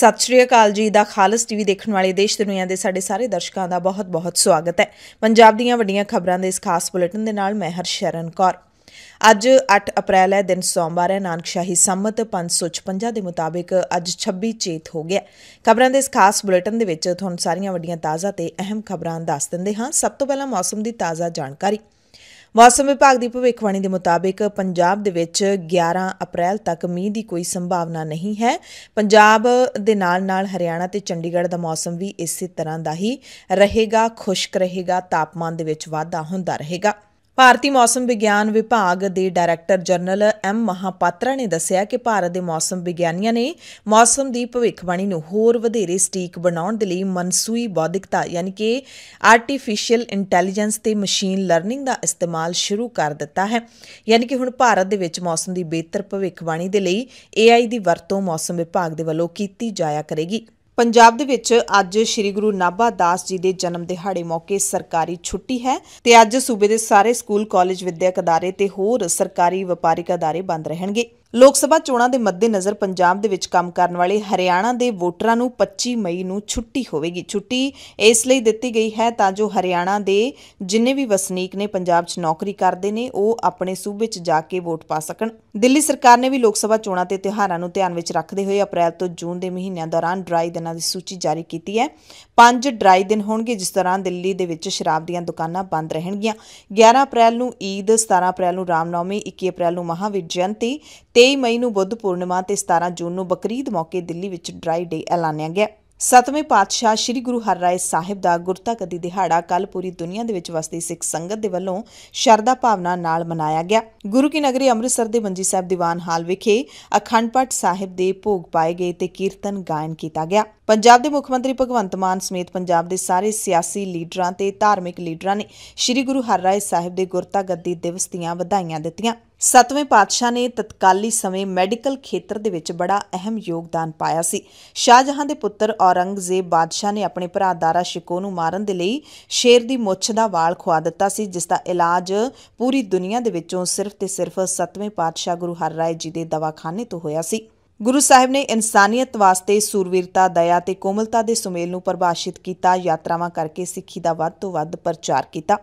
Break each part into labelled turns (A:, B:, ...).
A: ਸਤਿ ਸ਼੍ਰੀ ਅਕਾਲ ਜੀ ਦਾ ਖਾਲਸ ਟੀਵੀ ਦੇਖਣ ਵਾਲੇ ਦੇਸ਼ ਦੁਨੀਆ ਦੇ ਸਾਡੇ ਸਾਰੇ ਦਰਸ਼ਕਾਂ ਦਾ ਬਹੁਤ-ਬਹੁਤ ਸਵਾਗਤ ਹੈ ਪੰਜਾਬ ਦੀਆਂ ਵੱਡੀਆਂ ਖਬਰਾਂ ਦੇ ਇਸ ਖਾਸ ਬੁਲੇਟਿਨ ਦੇ ਨਾਲ ਮੈਂ ਹਰਸ਼ਰਨ ਕੌਰ ਅੱਜ 8 ਅਪ੍ਰੈਲ ਹੈ ਦਿਨ ਸੋਮਵਾਰ ਹੈ ਨਾਨਕਸ਼ਾਹੀ ਸੰਮਤ 556 ਦੇ ਮੁਤਾਬਿਕ ਅੱਜ 26 ਚੇਤ ਹੋ ਗਿਆ ਖਬਰਾਂ ਦੇ ਇਸ ਖਾਸ ਬੁਲੇਟਿਨ ਦੇ ਵਿੱਚ ਤੁਹਾਨੂੰ ਸਾਰੀਆਂ ਵੱਡੀਆਂ ਤਾਜ਼ਾ ਤੇ ਅਹਿਮ ਖਬਰਾਂ ਦੱਸ ਦਿੰਦੇ ਹਾਂ ਸਭ ਤੋਂ ਪਹਿਲਾਂ ਮੌਸਮ ਦੀ ਤਾਜ਼ਾ ਜਾਣਕਾਰੀ ਮੌਸਮ ਵਿਭਾਗ ਦੀ ਭਵਿੱਖਬਾਣੀ ਦੇ ਮੁਤਾਬਿਕ ਪੰਜਾਬ ਦੇ ਵਿੱਚ 11 ਅਪ੍ਰੈਲ ਤੱਕ ਮੀਂਹ ਦੀ ਕੋਈ ਸੰਭਾਵਨਾ ਨਹੀਂ ਹੈ ਪੰਜਾਬ ਦੇ ਨਾਲ-ਨਾਲ ਹਰਿਆਣਾ ਤੇ ਚੰਡੀਗੜ੍ਹ ਦਾ ਮੌਸਮ ਵੀ ਇਸੇ ਤਰ੍ਹਾਂ ਦਾ ਹੀ ਰਹੇਗਾ ਖੁਸ਼ਕ ਰਹੇਗਾ ਤਾਪਮਾਨ ਦੇ ਵਿੱਚ ਵਾਧਾ ਹੁੰਦਾ ਰਹੇਗਾ ਭਾਰਤੀ ਮੌਸਮ ਵਿਗਿਆਨ ਵਿਭਾਗ ਦੇ ਡਾਇਰੈਕਟਰ ਜਨਰਲ ਐਮ ਮਹਾਪਾਤਰਾ ਨੇ ਦੱਸਿਆ ਕਿ ਭਾਰਤ ਦੇ ਮੌਸਮ ਵਿਗਿਆਨੀਆਂ ਨੇ ਮੌਸਮ ਦੀ ਭਵਿੱਖਬਾਣੀ ਨੂੰ ਹੋਰ ਵਧੇਰੇ ਸਟੀਕ ਬਣਾਉਣ ਦੇ ਲਈ ਮਨਸੂਈ ਬੌਧਿਕਤਾ ਯਾਨੀ ਕਿ ਆਰਟੀਫੀਸ਼ੀਅਲ ਇੰਟੈਲੀਜੈਂਸ ਤੇ ਮਸ਼ੀਨ ਲਰਨਿੰਗ ਦਾ ਇਸਤੇਮਾਲ ਸ਼ੁਰੂ ਕਰ ਦਿੱਤਾ ਹੈ ਯਾਨੀ ਕਿ ਹੁਣ ਭਾਰਤ ਦੇ ਵਿੱਚ ਮੌਸਮ ਦੀ ਬਿਹਤਰ ਭਵਿੱਖਬਾਣੀ ਦੇ ਲਈ AI ਦੀ ਵਰਤੋਂ ਮੌਸਮ ਵਿਭਾਗ ਦੇ ਵੱਲੋਂ ਕੀਤੀ ਜਾਇਆ ਕਰੇਗੀ ਪੰਜਾਬ ਦੇ ਵਿੱਚ ਅੱਜ ਸ੍ਰੀ ਗੁਰੂ ਨਾਭਾ ਦਾਸ ਜੀ ਦੇ ਜਨਮ ਦਿਹਾੜੇ ਮੌਕੇ ਸਰਕਾਰੀ ਛੁੱਟੀ ਹੈ ਤੇ ਅੱਜ ਸੂਬੇ ਦੇ ਸਾਰੇ ਸਕੂਲ ਕਾਲਜ ਵਿਦਿਅਕ ਅਦਾਰੇ ਤੇ ਹੋਰ ਸਰਕਾਰੀ ਵਪਾਰਿਕ ਅਦਾਰੇ ਬੰਦ ਰਹਿਣਗੇ ਲੋਕ ਸਭਾ ਚੋਣਾਂ ਦੇ ਮੱਦੇਨਜ਼ਰ ਪੰਜਾਬ ਦੇ ਵਿੱਚ ਕੰਮ ਕਰਨ ਵਾਲੇ ਹਰਿਆਣਾ ਦੇ ਵੋਟਰਾਂ ਨੂੰ 25 ਮਈ ਨੂੰ ਛੁੱਟੀ ਹੋਵੇਗੀ ਛੁੱਟੀ ਇਸ ਲਈ ਦਿੱਤੀ ਗਈ ਹੈ ਤਾਂ ਜੋ ਹਰਿਆਣਾ ਦੇ ਜਿੰਨੇ ਵੀ ਵਸਨੀਕ ਨੇ ਪੰਜਾਬ 'ਚ ਨੌਕਰੀ ਕਰਦੇ ਨੇ ਉਹ ਆਪਣੇ ਸੂਬੇ 'ਚ ਜਾ ਕੇ ਵੋਟ ਪਾ ਸਕਣ ਦਿੱਲੀ ਸਰਕਾਰ ਨੇ ਵੀ ਲੋਕ ਸਭਾ ਚੋਣਾਂ ਤੇ ਤਿਉਹਾਰਾਂ ਨੂੰ ਧਿਆਨ ਵਿੱਚ ਰੱਖਦੇ ਹੋਏ ਅਪ੍ਰੈਲ ਤੋਂ ਜੂਨ ਦੇ ਮਹੀਨਿਆਂ ਦੌਰਾਨ ਡਰਾਈ ਦਿਨਾਂ ਦੀ ਸੂਚੀ ਜਾਰੀ ਕੀਤੀ ਹੈ ਪੰਜ ਡਰਾਈ ਦਿਨ ਹੋਣਗੇ ਜਿਸ ਤਰ੍ਹਾਂ ਦਿੱਲੀ ਦੇ ਵਿੱਚ ਸ਼ਰਾਬ ਦੀਆਂ ਦੁਕਾਨਾਂ ਬੰਦ ਰਹਿਣਗੀਆਂ 11 ਅਪ੍ਰੈਲ ਨੂੰ ਈਦ 17 ਅਪ੍ਰੈਲ ਨੂੰ ਰਾਮਨੌਮੀ 21 ਅਪ੍ਰੈਲ ਨੂੰ ਮਹਾਵੀਰ ਜਯੰਤੀ 23 ਮਈ ਨੂੰ ਬੁੱਧ ਪੂਰਨਿਮਾ ਤੇ 17 ਜੂਨ ਨੂੰ ਬਕਰੀਦ ਮੌਕੇ ਦਿੱਲੀ ਵਿੱਚ ਡਰਾਈ ਡੇ ਐਲਾਨਿਆ ਗਿਆ ਸਤਵੇਂ ਪਾਤਸ਼ਾਹ ਸ੍ਰੀ ਗੁਰੂ ਹਰਿਰਾਏ ਸਾਹਿਬ ਦਾ ਗੁਰਤਾਗਦੀ ਦਿਹਾੜਾ ਕੱਲ ਪੂਰੀ ਦੁਨੀਆ ਦੇ ਵਿੱਚ ਵਸਦੀ ਸਿੱਖ ਸੰਗਤ ਦੇ ਵੱਲੋਂ ਸ਼ਰਧਾ ਭਾਵਨਾ ਨਾਲ ਮਨਾਇਆ ਗਿਆ ਗੁਰੂ ਕੀ ਨਗਰੀ ਅੰਮ੍ਰਿਤਸਰ ਦੇ ਮੰਜੀ ਸਾਹਿਬ ਦੀਵਾਨ ਹਾਲ ਵਿਖੇ ਅਖੰਡ ਪਾਠ ਸਾਹਿਬ ਦੇ ਭੋਗ ਪਾਏ ਗਏ ਤੇ ਕੀਰਤਨ ਗਾਇਨ ਕੀਤਾ ਗਿਆ ਪੰਜਾਬ ਦੇ ਮੁੱਖ ਮੰਤਰੀ ਭਗਵੰਤ ਮਾਨ ਸਮੇਤ ਪੰਜਾਬ ਦੇ ਸਾਰੇ ਸਿਆਸੀ ਲੀਡਰਾਂ ਤੇ ਧਾਰਮਿਕ ਲੀਡਰਾਂ ਨੇ ਸ੍ਰੀ ਗੁਰੂ ਹਰਿਰਾਏ ਸਾਹਿਬ ਦੇ ਗੱਦੀ ਦਿਵਸ ਦੀਆਂ ਵਧਾਈਆਂ ਦਿੱਤੀਆਂ ਸਤਵੇਂ ਪਾਤਸ਼ਾਹ ਨੇ ਤਤਕਾਲੀ ਸਮੇਂ ਮੈਡੀਕਲ ਖੇਤਰ ਦੇ ਵਿੱਚ ਬੜਾ ਅਹਿਮ ਯੋਗਦਾਨ ਪਾਇਆ ਸੀ ਸ਼ਾਹਜਹਾਂ ਦੇ ਪੁੱਤਰ ਔਰੰਗਜ਼ੇਬ ਬਾਦਸ਼ਾਹ ਨੇ ਆਪਣੇ ਭਰਾ ਦਾਰਾ ਸ਼ਿਕੋ ਨੂੰ ਮਾਰਨ ਦੇ ਲਈ ਸ਼ੇਰ ਦੀ ਮੁੱਛ ਦਾ ਵਾਲ ਖਵਾ ਦਿੱਤਾ ਸੀ ਜਿਸ ਦਾ ਇਲਾਜ ਪੂਰੀ ਦੁਨੀਆ ਦੇ ਵਿੱਚੋਂ ਸਿਰਫ ਤੇ ਸਿਰਫ ਸਤਵੇਂ ਪਾਤਸ਼ਾਹ ਗੁਰੂ ਹਰਰਾਏ ਜੀ ਦੇ ਦਵਾਖਾਨੇ ਤੋਂ ਹੋਇਆ ਸੀ ਗੁਰੂ ਸਾਹਿਬ ਨੇ ਇਨਸਾਨੀਅਤ ਵਾਸਤੇ ਸੂਰਵੀਰਤਾ, ਦਇਆ ਤੇ ਕੋਮਲਤਾ ਦੇ ਸੁਮੇਲ ਨੂੰ ਪਰਿਭਾਸ਼ਿਤ ਕੀਤਾ ਯਾਤਰਾਵਾਂ ਕਰਕੇ ਸਿੱਖੀ ਦਾ ਵੱਧ ਤੋਂ ਵੱਧ ਪ੍ਰਚਾਰ ਕੀਤਾ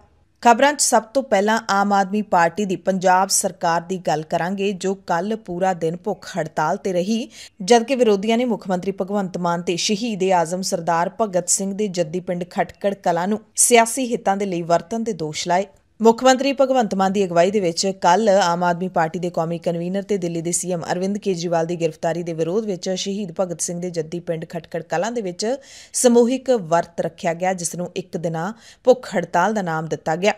A: ਖਬਰਾਂ 'ਚ ਸਭ ਤੋਂ ਪਹਿਲਾਂ ਆਮ ਆਦਮੀ ਪਾਰਟੀ ਦੀ ਪੰਜਾਬ ਸਰਕਾਰ ਦੀ ਗੱਲ ਕਰਾਂਗੇ ਜੋ ਕੱਲ ਪੂਰਾ ਦਿਨ ਭੁੱਖ ਹੜਤਾਲ ਤੇ ਰਹੀ ਜਦਕਿ ਵਿਰੋਧੀਆਂ ਨੇ ਮੁੱਖ ਮੰਤਰੀ ਭਗਵੰਤ ਮਾਨ ਤੇ ਸ਼ਹੀਦ ਆਜ਼ਮ ਸਰਦਾਰ ਭਗਤ ਸਿੰਘ ਦੇ ਜੱਦੀ ਪਿੰਡ ਖਟਕੜ ਕਲਾ ਨੂੰ ਸਿਆਸੀ ਹਿੱਤਾਂ ਦੇ ਲਈ ਵਰਤਣ ਦੇ ਦੋਸ਼ ਲਾਏ ਮੁੱਖ ਮੰਤਰੀ ਭਗਵੰਤ ਮਾਨ ਦੀ ਅਗਵਾਈ ਦੇ ਵਿੱਚ ਕੱਲ ਆਮ ਆਦਮੀ ਪਾਰਟੀ ਦੇ ਕੌਮੀ ਕਨਵੀਨਰ ਤੇ ਦਿੱਲੀ ਦੇ ਸੀਐਮ ਅਰਵਿੰਦ ਕੇਜਰੀਵਾਲ ਦੀ ਗ੍ਰਿਫਤਾਰੀ ਦੇ ਵਿਰੋਧ ਵਿੱਚ ਸ਼ਹੀਦ ਭਗਤ ਸਿੰਘ ਦੇ ਜੱਦੀ ਪਿੰਡ ਖਟਕੜ ਕਲਾਂ ਦੇ ਵਿੱਚ ਸਮੂਹਿਕ ਵਰਤ ਰੱਖਿਆ ਗਿਆ ਜਿਸ ਨੂੰ ਇੱਕ ਦਿਨਾ ਭੁੱਖ ਹੜਤਾਲ ਦਾ ਨਾਮ ਦਿੱਤਾ ਗਿਆ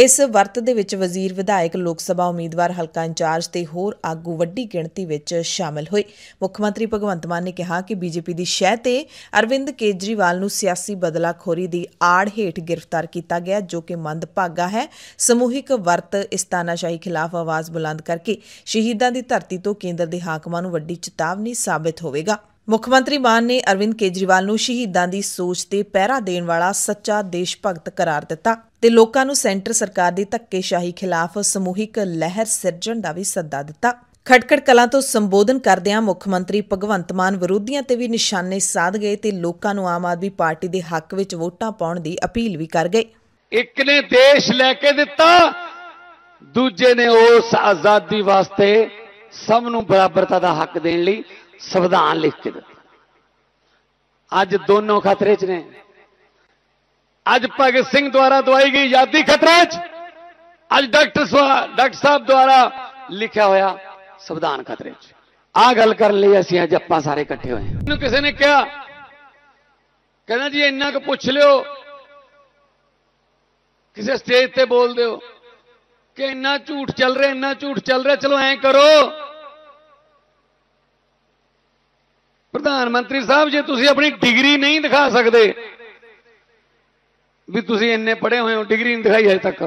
A: ਇਸ ਵਰਤ ਦੇ ਵਿੱਚ ਵਜ਼ੀਰ ਵਿਧਾਇਕ ਲੋਕ ਸਭਾ ਉਮੀਦਵਾਰ ਹਲਕਾ ਇੰਚਾਰਜ ਤੇ ਹੋਰ ਆਗੂ ਵੱਡੀ ਗਿਣਤੀ ਵਿੱਚ ਸ਼ਾਮਲ ਹੋਏ ਮੁੱਖ ਮੰਤਰੀ ਭਗਵੰਤ ਮਾਨ ਨੇ ਕਿਹਾ ਕਿ ਬੀਜੇਪੀ ਦੀ ਸ਼ਹਿ ਤੇ ਅਰਵਿੰਦ ਕੇਜਰੀਵਾਲ ਨੂੰ ਸਿਆਸੀ ਬਦਲਾਖੋਰੀ ਦੀ ਆੜ ਹੇਠ ਗ੍ਰਿਫਤਾਰ ਕੀਤਾ ਗਿਆ ਜੋ ਕਿ ਮੰਦਭਾਗਾ ਹੈ ਸਮੂਹਿਕ ਵਰਤ ਇਸਤਾਨਾਸ਼ਾਹੀ ਖਿਲਾਫ ਆਵਾਜ਼ ਬੁਲੰਦ ਕਰਕੇ ਸ਼ਹੀਦਾਂ ਦੀ ਧਰਤੀ ਤੋਂ ਕੇਂਦਰ ਦੇ ਹਾਕਮਾਂ ਨੂੰ ਵੱਡੀ ਚੇਤਾਵਨੀ ਸਾਬਤ ਹੋਵੇਗਾ ਮੁੱਖ ਮੰਤਰੀ ਮਾਨ ਨੇ ਅਰਵਿੰਦ ਕੇਜਰੀਵਾਲ ਨੂੰ ਸ਼ਹੀਦਾਂ ਦੀ ਸੋਚ ਤੇ ਪਹਿਰਾ ਦੇਣ ਵਾਲਾ ਸੱਚਾ ਦੇਸ਼ ਭਗਤ ਕਰਾਰ ਦਿੱਤਾ ਤੇ ਲੋਕਾਂ ਨੂੰ ਸੈਂਟਰ ਸਰਕਾਰ ਦੀ ਧੱਕੇਸ਼ਾਹੀ ਖਿਲਾਫ ਸਮੂਹਿਕ ਲਹਿਰ ਸਿਰਜਣ ਦਾ ਵੀ ਸੱਦਾ ਦਿੱਤਾ ਖਟਕੜ ਕਲਾਂ ਤੋਂ ਸੰਬੋਧਨ ਕਰਦਿਆਂ ਮੁੱਖ ਮੰਤਰੀ ਭਗਵੰਤ ਮਾਨ ਵਿਰੋਧੀਆਂ ਤੇ ਵੀ ਨਿਸ਼ਾਨੇ ਸਾਧ ਗਏ ਤੇ ਲੋਕਾਂ ਨੂੰ ਆਮ ਆਦਮੀ ਪਾਰਟੀ ਦੇ ਹੱਕ ਵਿੱਚ ਵੋਟਾਂ ਪਾਉਣ ਦੀ ਅਪੀਲ ਵੀ ਕਰ ਗਏ
B: ਇੱਕ ਨੇ ਦੇਸ਼ ਲੈ ਕੇ ਦਿੱਤਾ ਦੂਜੇ ਨੇ ਉਸ ਆਜ਼ਾਦੀ ਵਾਸਤੇ ਸਭ ਨੂੰ ਬਰਾਬਰਤਾ ਦਾ ਹੱਕ ਦੇਣ ਲਈ ਸੰਵਿਧਾਨ ਲਿਖ ਕੇ ਦਿੱਤਾ ਅੱਜ ਦੋਨੋਂ ਖਤਰੇ 'ਚ ਨੇ ਅੱਜ ਭਗਤ ਸਿੰਘ ਦੁਆਰਾ ਦਵਾਈ ਗਈ ਆਜ਼ਾਦੀ ਖਤਰੇ 'ਚ ਅੱਜ ਡਾਕਟਰ ਡਾਕਟਰ ਸਾਹਿਬ ਦੁਆਰਾ ਲਿਖਿਆ ਹੋਇਆ ਸੰਵਿਧਾਨ ਖਤਰੇ 'ਚ ਆ ਗੱਲ ਕਰਨ ਲਈ ਅਸੀਂ ਅੱਜ ਆਪਾਂ ਸਾਰੇ ਇਕੱਠੇ ਹੋਏ ਮੈਨੂੰ ਕਿਸੇ ਨੇ ਕਿਹਾ ਕਹਿੰਦਾ ਜੀ ਇੰਨਾ ਕੁ ਪੁੱਛ ਲਿਓ ਕਿਸੇ ਸਟੇਜ ਤੇ ਬੋਲਦੇ ਹੋ ਕਿ ਇੰਨਾ ਝੂਠ ਚੱਲ ਰਿਹਾ ਇੰਨਾ ਝੂਠ ਚੱਲ ਰਿਹਾ ਚਲੋ ਐਂ ਕਰੋ ਪ੍ਰਧਾਨ ਮੰਤਰੀ ਸਾਹਿਬ ਜੇ ਤੁਸੀਂ ਆਪਣੀ ਡਿਗਰੀ ਨਹੀਂ ਦਿਖਾ ਸਕਦੇ ਵੀ ਤੁਸੀਂ ਇੰਨੇ ਪੜੇ ਹੋਏ ਹੋ ਡਿਗਰੀ ਨਹੀਂ ਦਿਖਾਈ ਅਜੇ ਤੱਕ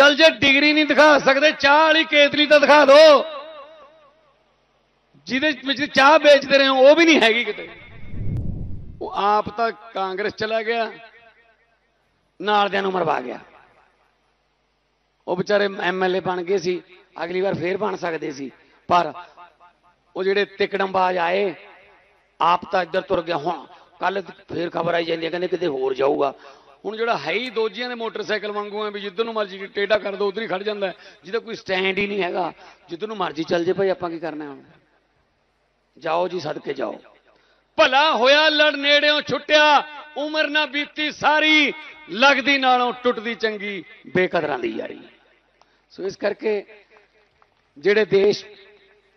B: ਚਲ ਜੇ ਡਿਗਰੀ ਨਹੀਂ ਦਿਖਾ ਸਕਦੇ ਚਾਹ ਵਾਲੀ ਕੇਤਲੀ ਤਾਂ ਦਿਖਾ ਦਿਓ ਜਿਹਦੇ ਵਿੱਚ ਚਾਹ ਵੇਚਦੇ ਰਹੇ ਹੋ ਉਹ ਵੀ ਨਹੀਂ ਹੈਗੀ ਕਿਤੇ ਉਹ ਆਪ ਤਾਂ ਕਾਂਗਰਸ ਚਲਾ ਗਿਆ ਨਾਲ ਦਿਆਂ ਨੂੰ ਮਰਵਾ ਗਿਆ ਉਹ ਵਿਚਾਰੇ ਐਮਐਲਏ ਬਣ ਗਏ ਸੀ ਅਗਲੀ ਵਾਰ ਫੇਰ ਬਣ ਸਕਦੇ ਸੀ ਪਰ ਉਹ ਜਿਹੜੇ ਤਿਕੜਮਬਾਜ਼ ਆਏ ਆਪ ਤਾਂ ਇੱਧਰ ਤੁਰ ਗਿਆ ਹੁਣ ਕੱਲ ਫੇਰ ਖਬਰ ਆਈ ਜਾਂਦੀ ਹੈ ਕਹਿੰਦੇ ਕਿਤੇ ਹੋਰ ਜਾਊਗਾ ਹੁਣ ਜਿਹੜਾ ਹੈ ਹੀ ਦੋਜੀਆਂ ਦੇ ਮੋਟਰਸਾਈਕਲ ਵਾਂਗੂ ਆ ਵੀ ਜਿੱਧਰ ਨੂੰ ਮਰਜ਼ੀ ਟੇਡਾ ਕਰ ਦੋ ਉਧਰ ਹੀ ਖੜ ਜਾਂਦਾ ਜਿਹਦਾ ਕੋਈ ਸਟੈਂਡ ਹੀ ਨਹੀਂ ਹੈਗਾ ਜਿੱਧਰ ਨੂੰ ਮਰਜ਼ੀ ਚੱਲ ਜੇ ਭਾਈ ਆਪਾਂ ਕੀ ਕਰਨਾ ਹੁਣ ਜਾਓ ਜੀ ਸਦਕੇ ਜਾਓ ਭਲਾ ਹੋਇਆ ਲੜ ਨੇੜਿਓਂ ਛੁੱਟਿਆ ਉਮਰ ਨਾ ਬੀਤੀ ਸਾਰੀ ਲੱਗਦੀ ਨਾਲੋਂ ਟੁੱਟਦੀ ਚੰਗੀ ਬੇਕਦਰਾਂ ਦੀ ਯਾਰੀ ਸੋ ਇਸ ਕਰਕੇ ਜਿਹੜੇ ਦੇਸ਼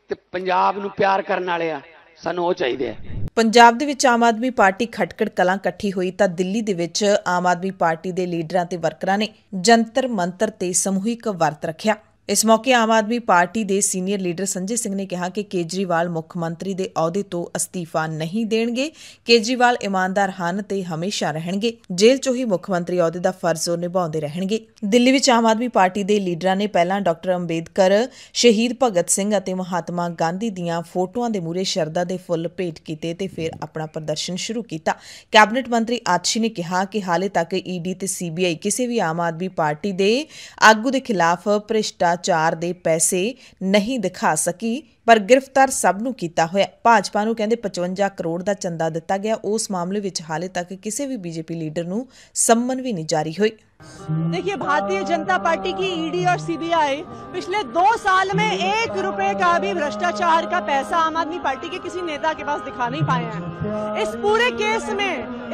B: ਤੇ ਪੰਜਾਬ ਨੂੰ ਪਿਆਰ ਕਰਨ ਵਾਲੇ ਆ ਸਾਨੂੰ ਉਹ ਚਾਹੀਦੇ ਆ
A: ਪੰਜਾਬ ਦੇ ਵਿੱਚ ਆਮ ਆਦਮੀ ਪਾਰਟੀ ਖਟਕੜ ਕਲਾਂ ਇਕੱਠੀ ਹੋਈ ਤਾਂ ਦਿੱਲੀ ਦੇ ਵਿੱਚ ਆਮ ਆਦਮੀ ਪਾਰਟੀ ਦੇ ਲੀਡਰਾਂ ਤੇ ਵਰਕਰਾਂ ਨੇ ਜੰਤਰ ਮੰਤਰ ਤੇ ਸਮੂਹਿਕ ਵਰਤ ਰੱਖਿਆ ਇਸ ਮੌਕੇ ਆਮ ਆਦਮੀ ਪਾਰਟੀ ਦੇ ਸੀਨੀਅਰ ਲੀਡਰ ਸੰਜੇ ਸਿੰਘ ਨੇ ਕਿਹਾ ਕਿ ਕੇਜਰੀਵਾਲ ਮੁੱਖ ਮੰਤਰੀ ਦੇ ਅਹੁਦੇ ਤੋਂ ਅਸਤੀਫਾ ਨਹੀਂ ਦੇਣਗੇ ਕੇਜਰੀਵਾਲ ਇਮਾਨਦਾਰ ਹਨ ਤੇ ਹਮੇਸ਼ਾ ਰਹਿਣਗੇ ਜੇਲ੍ਹ 'ਚੋਂ ਹੀ ਮੁੱਖ ਮੰਤਰੀ ਅਹੁਦੇ ਦਾ ਫਰਜ਼ ਉਹ ਨਿਭਾਉਂਦੇ ਰਹਿਣਗੇ ਦਿੱਲੀ ਵਿੱਚ ਆਮ ਆਦਮੀ ਪਾਰਟੀ ਦੇ ਲੀਡਰਾਂ ਨੇ ਪਹਿਲਾਂ ਡਾਕਟਰ ਅੰਬੇਦਕਰ ਸ਼ਹੀਦ ਭਗਤ ਸਿੰਘ ਅਤੇ ਮਹਾਤਮਾ ਗਾਂਧੀ ਦੀਆਂ ਫੋਟੋਆਂ ਦੇ ਮੂਰੇ ਸ਼ਰਧਾ ਦੇ ਫੁੱਲ ਭੇਟ ਕੀਤੇ ਤੇ ਫਿਰ ਆਪਣਾ ਪ੍ਰਦਰਸ਼ਨ ਸ਼ੁਰੂ ਕੀਤਾ ਕੈਬਨਿਟ ਮੰਤਰੀ ਆਤਸ਼ੀ ਨੇ ਕਿਹਾ ਕਿ ਹਾਲੇ ਤੱਕ ਈਡੀ ਤੇ ਸੀਬੀਆਈ ਕਿਸੇ ਵੀ ਆਮ ਆਦਮੀ ਪਾਰਟੀ ਦੇ ਆਗੂ ਦੇ ਖਿਲਾਫ ਪ੍ਰਿਸ਼ਟਾ ਭ੍ਰਿਸ਼ਟਾਚਾਰ ਦੇ ਪੈਸੇ ਨਹੀਂ ਦਿਖਾ ਸਕੀ ਪਰ ਗ੍ਰਿਫਤਾਰ ਸਭ ਨੂੰ ਕੀਤਾ ਹੋਇਆ ਭਾਜਪਾ ਨੂੰ ਕਹਿੰਦੇ 55 ਕਰੋੜ ਦਾ ਚੰਦਾ ਦਿੱਤਾ ਗਿਆ ਉਸ ਮਾਮਲੇ ਵਿੱਚ ਹਾਲੇ ਤੱਕ ਕਿਸੇ ਵੀ ਬੀਜੇਪੀ ਲੀਡਰ ਨੂੰ ਸੰਮਨ ਵੀ ਨਹੀਂ ਜਾਰੀ ਹੋਈ देखिए भारतीय जनता पार्टी की ईडी e और सीबीआई पिछले दो साल में एक रुपए का भी भ्रष्टाचार का पैसा आम आदमी पार्टी के किसी नेता के पास दिखा नहीं पाए हैं इस पूरे केस में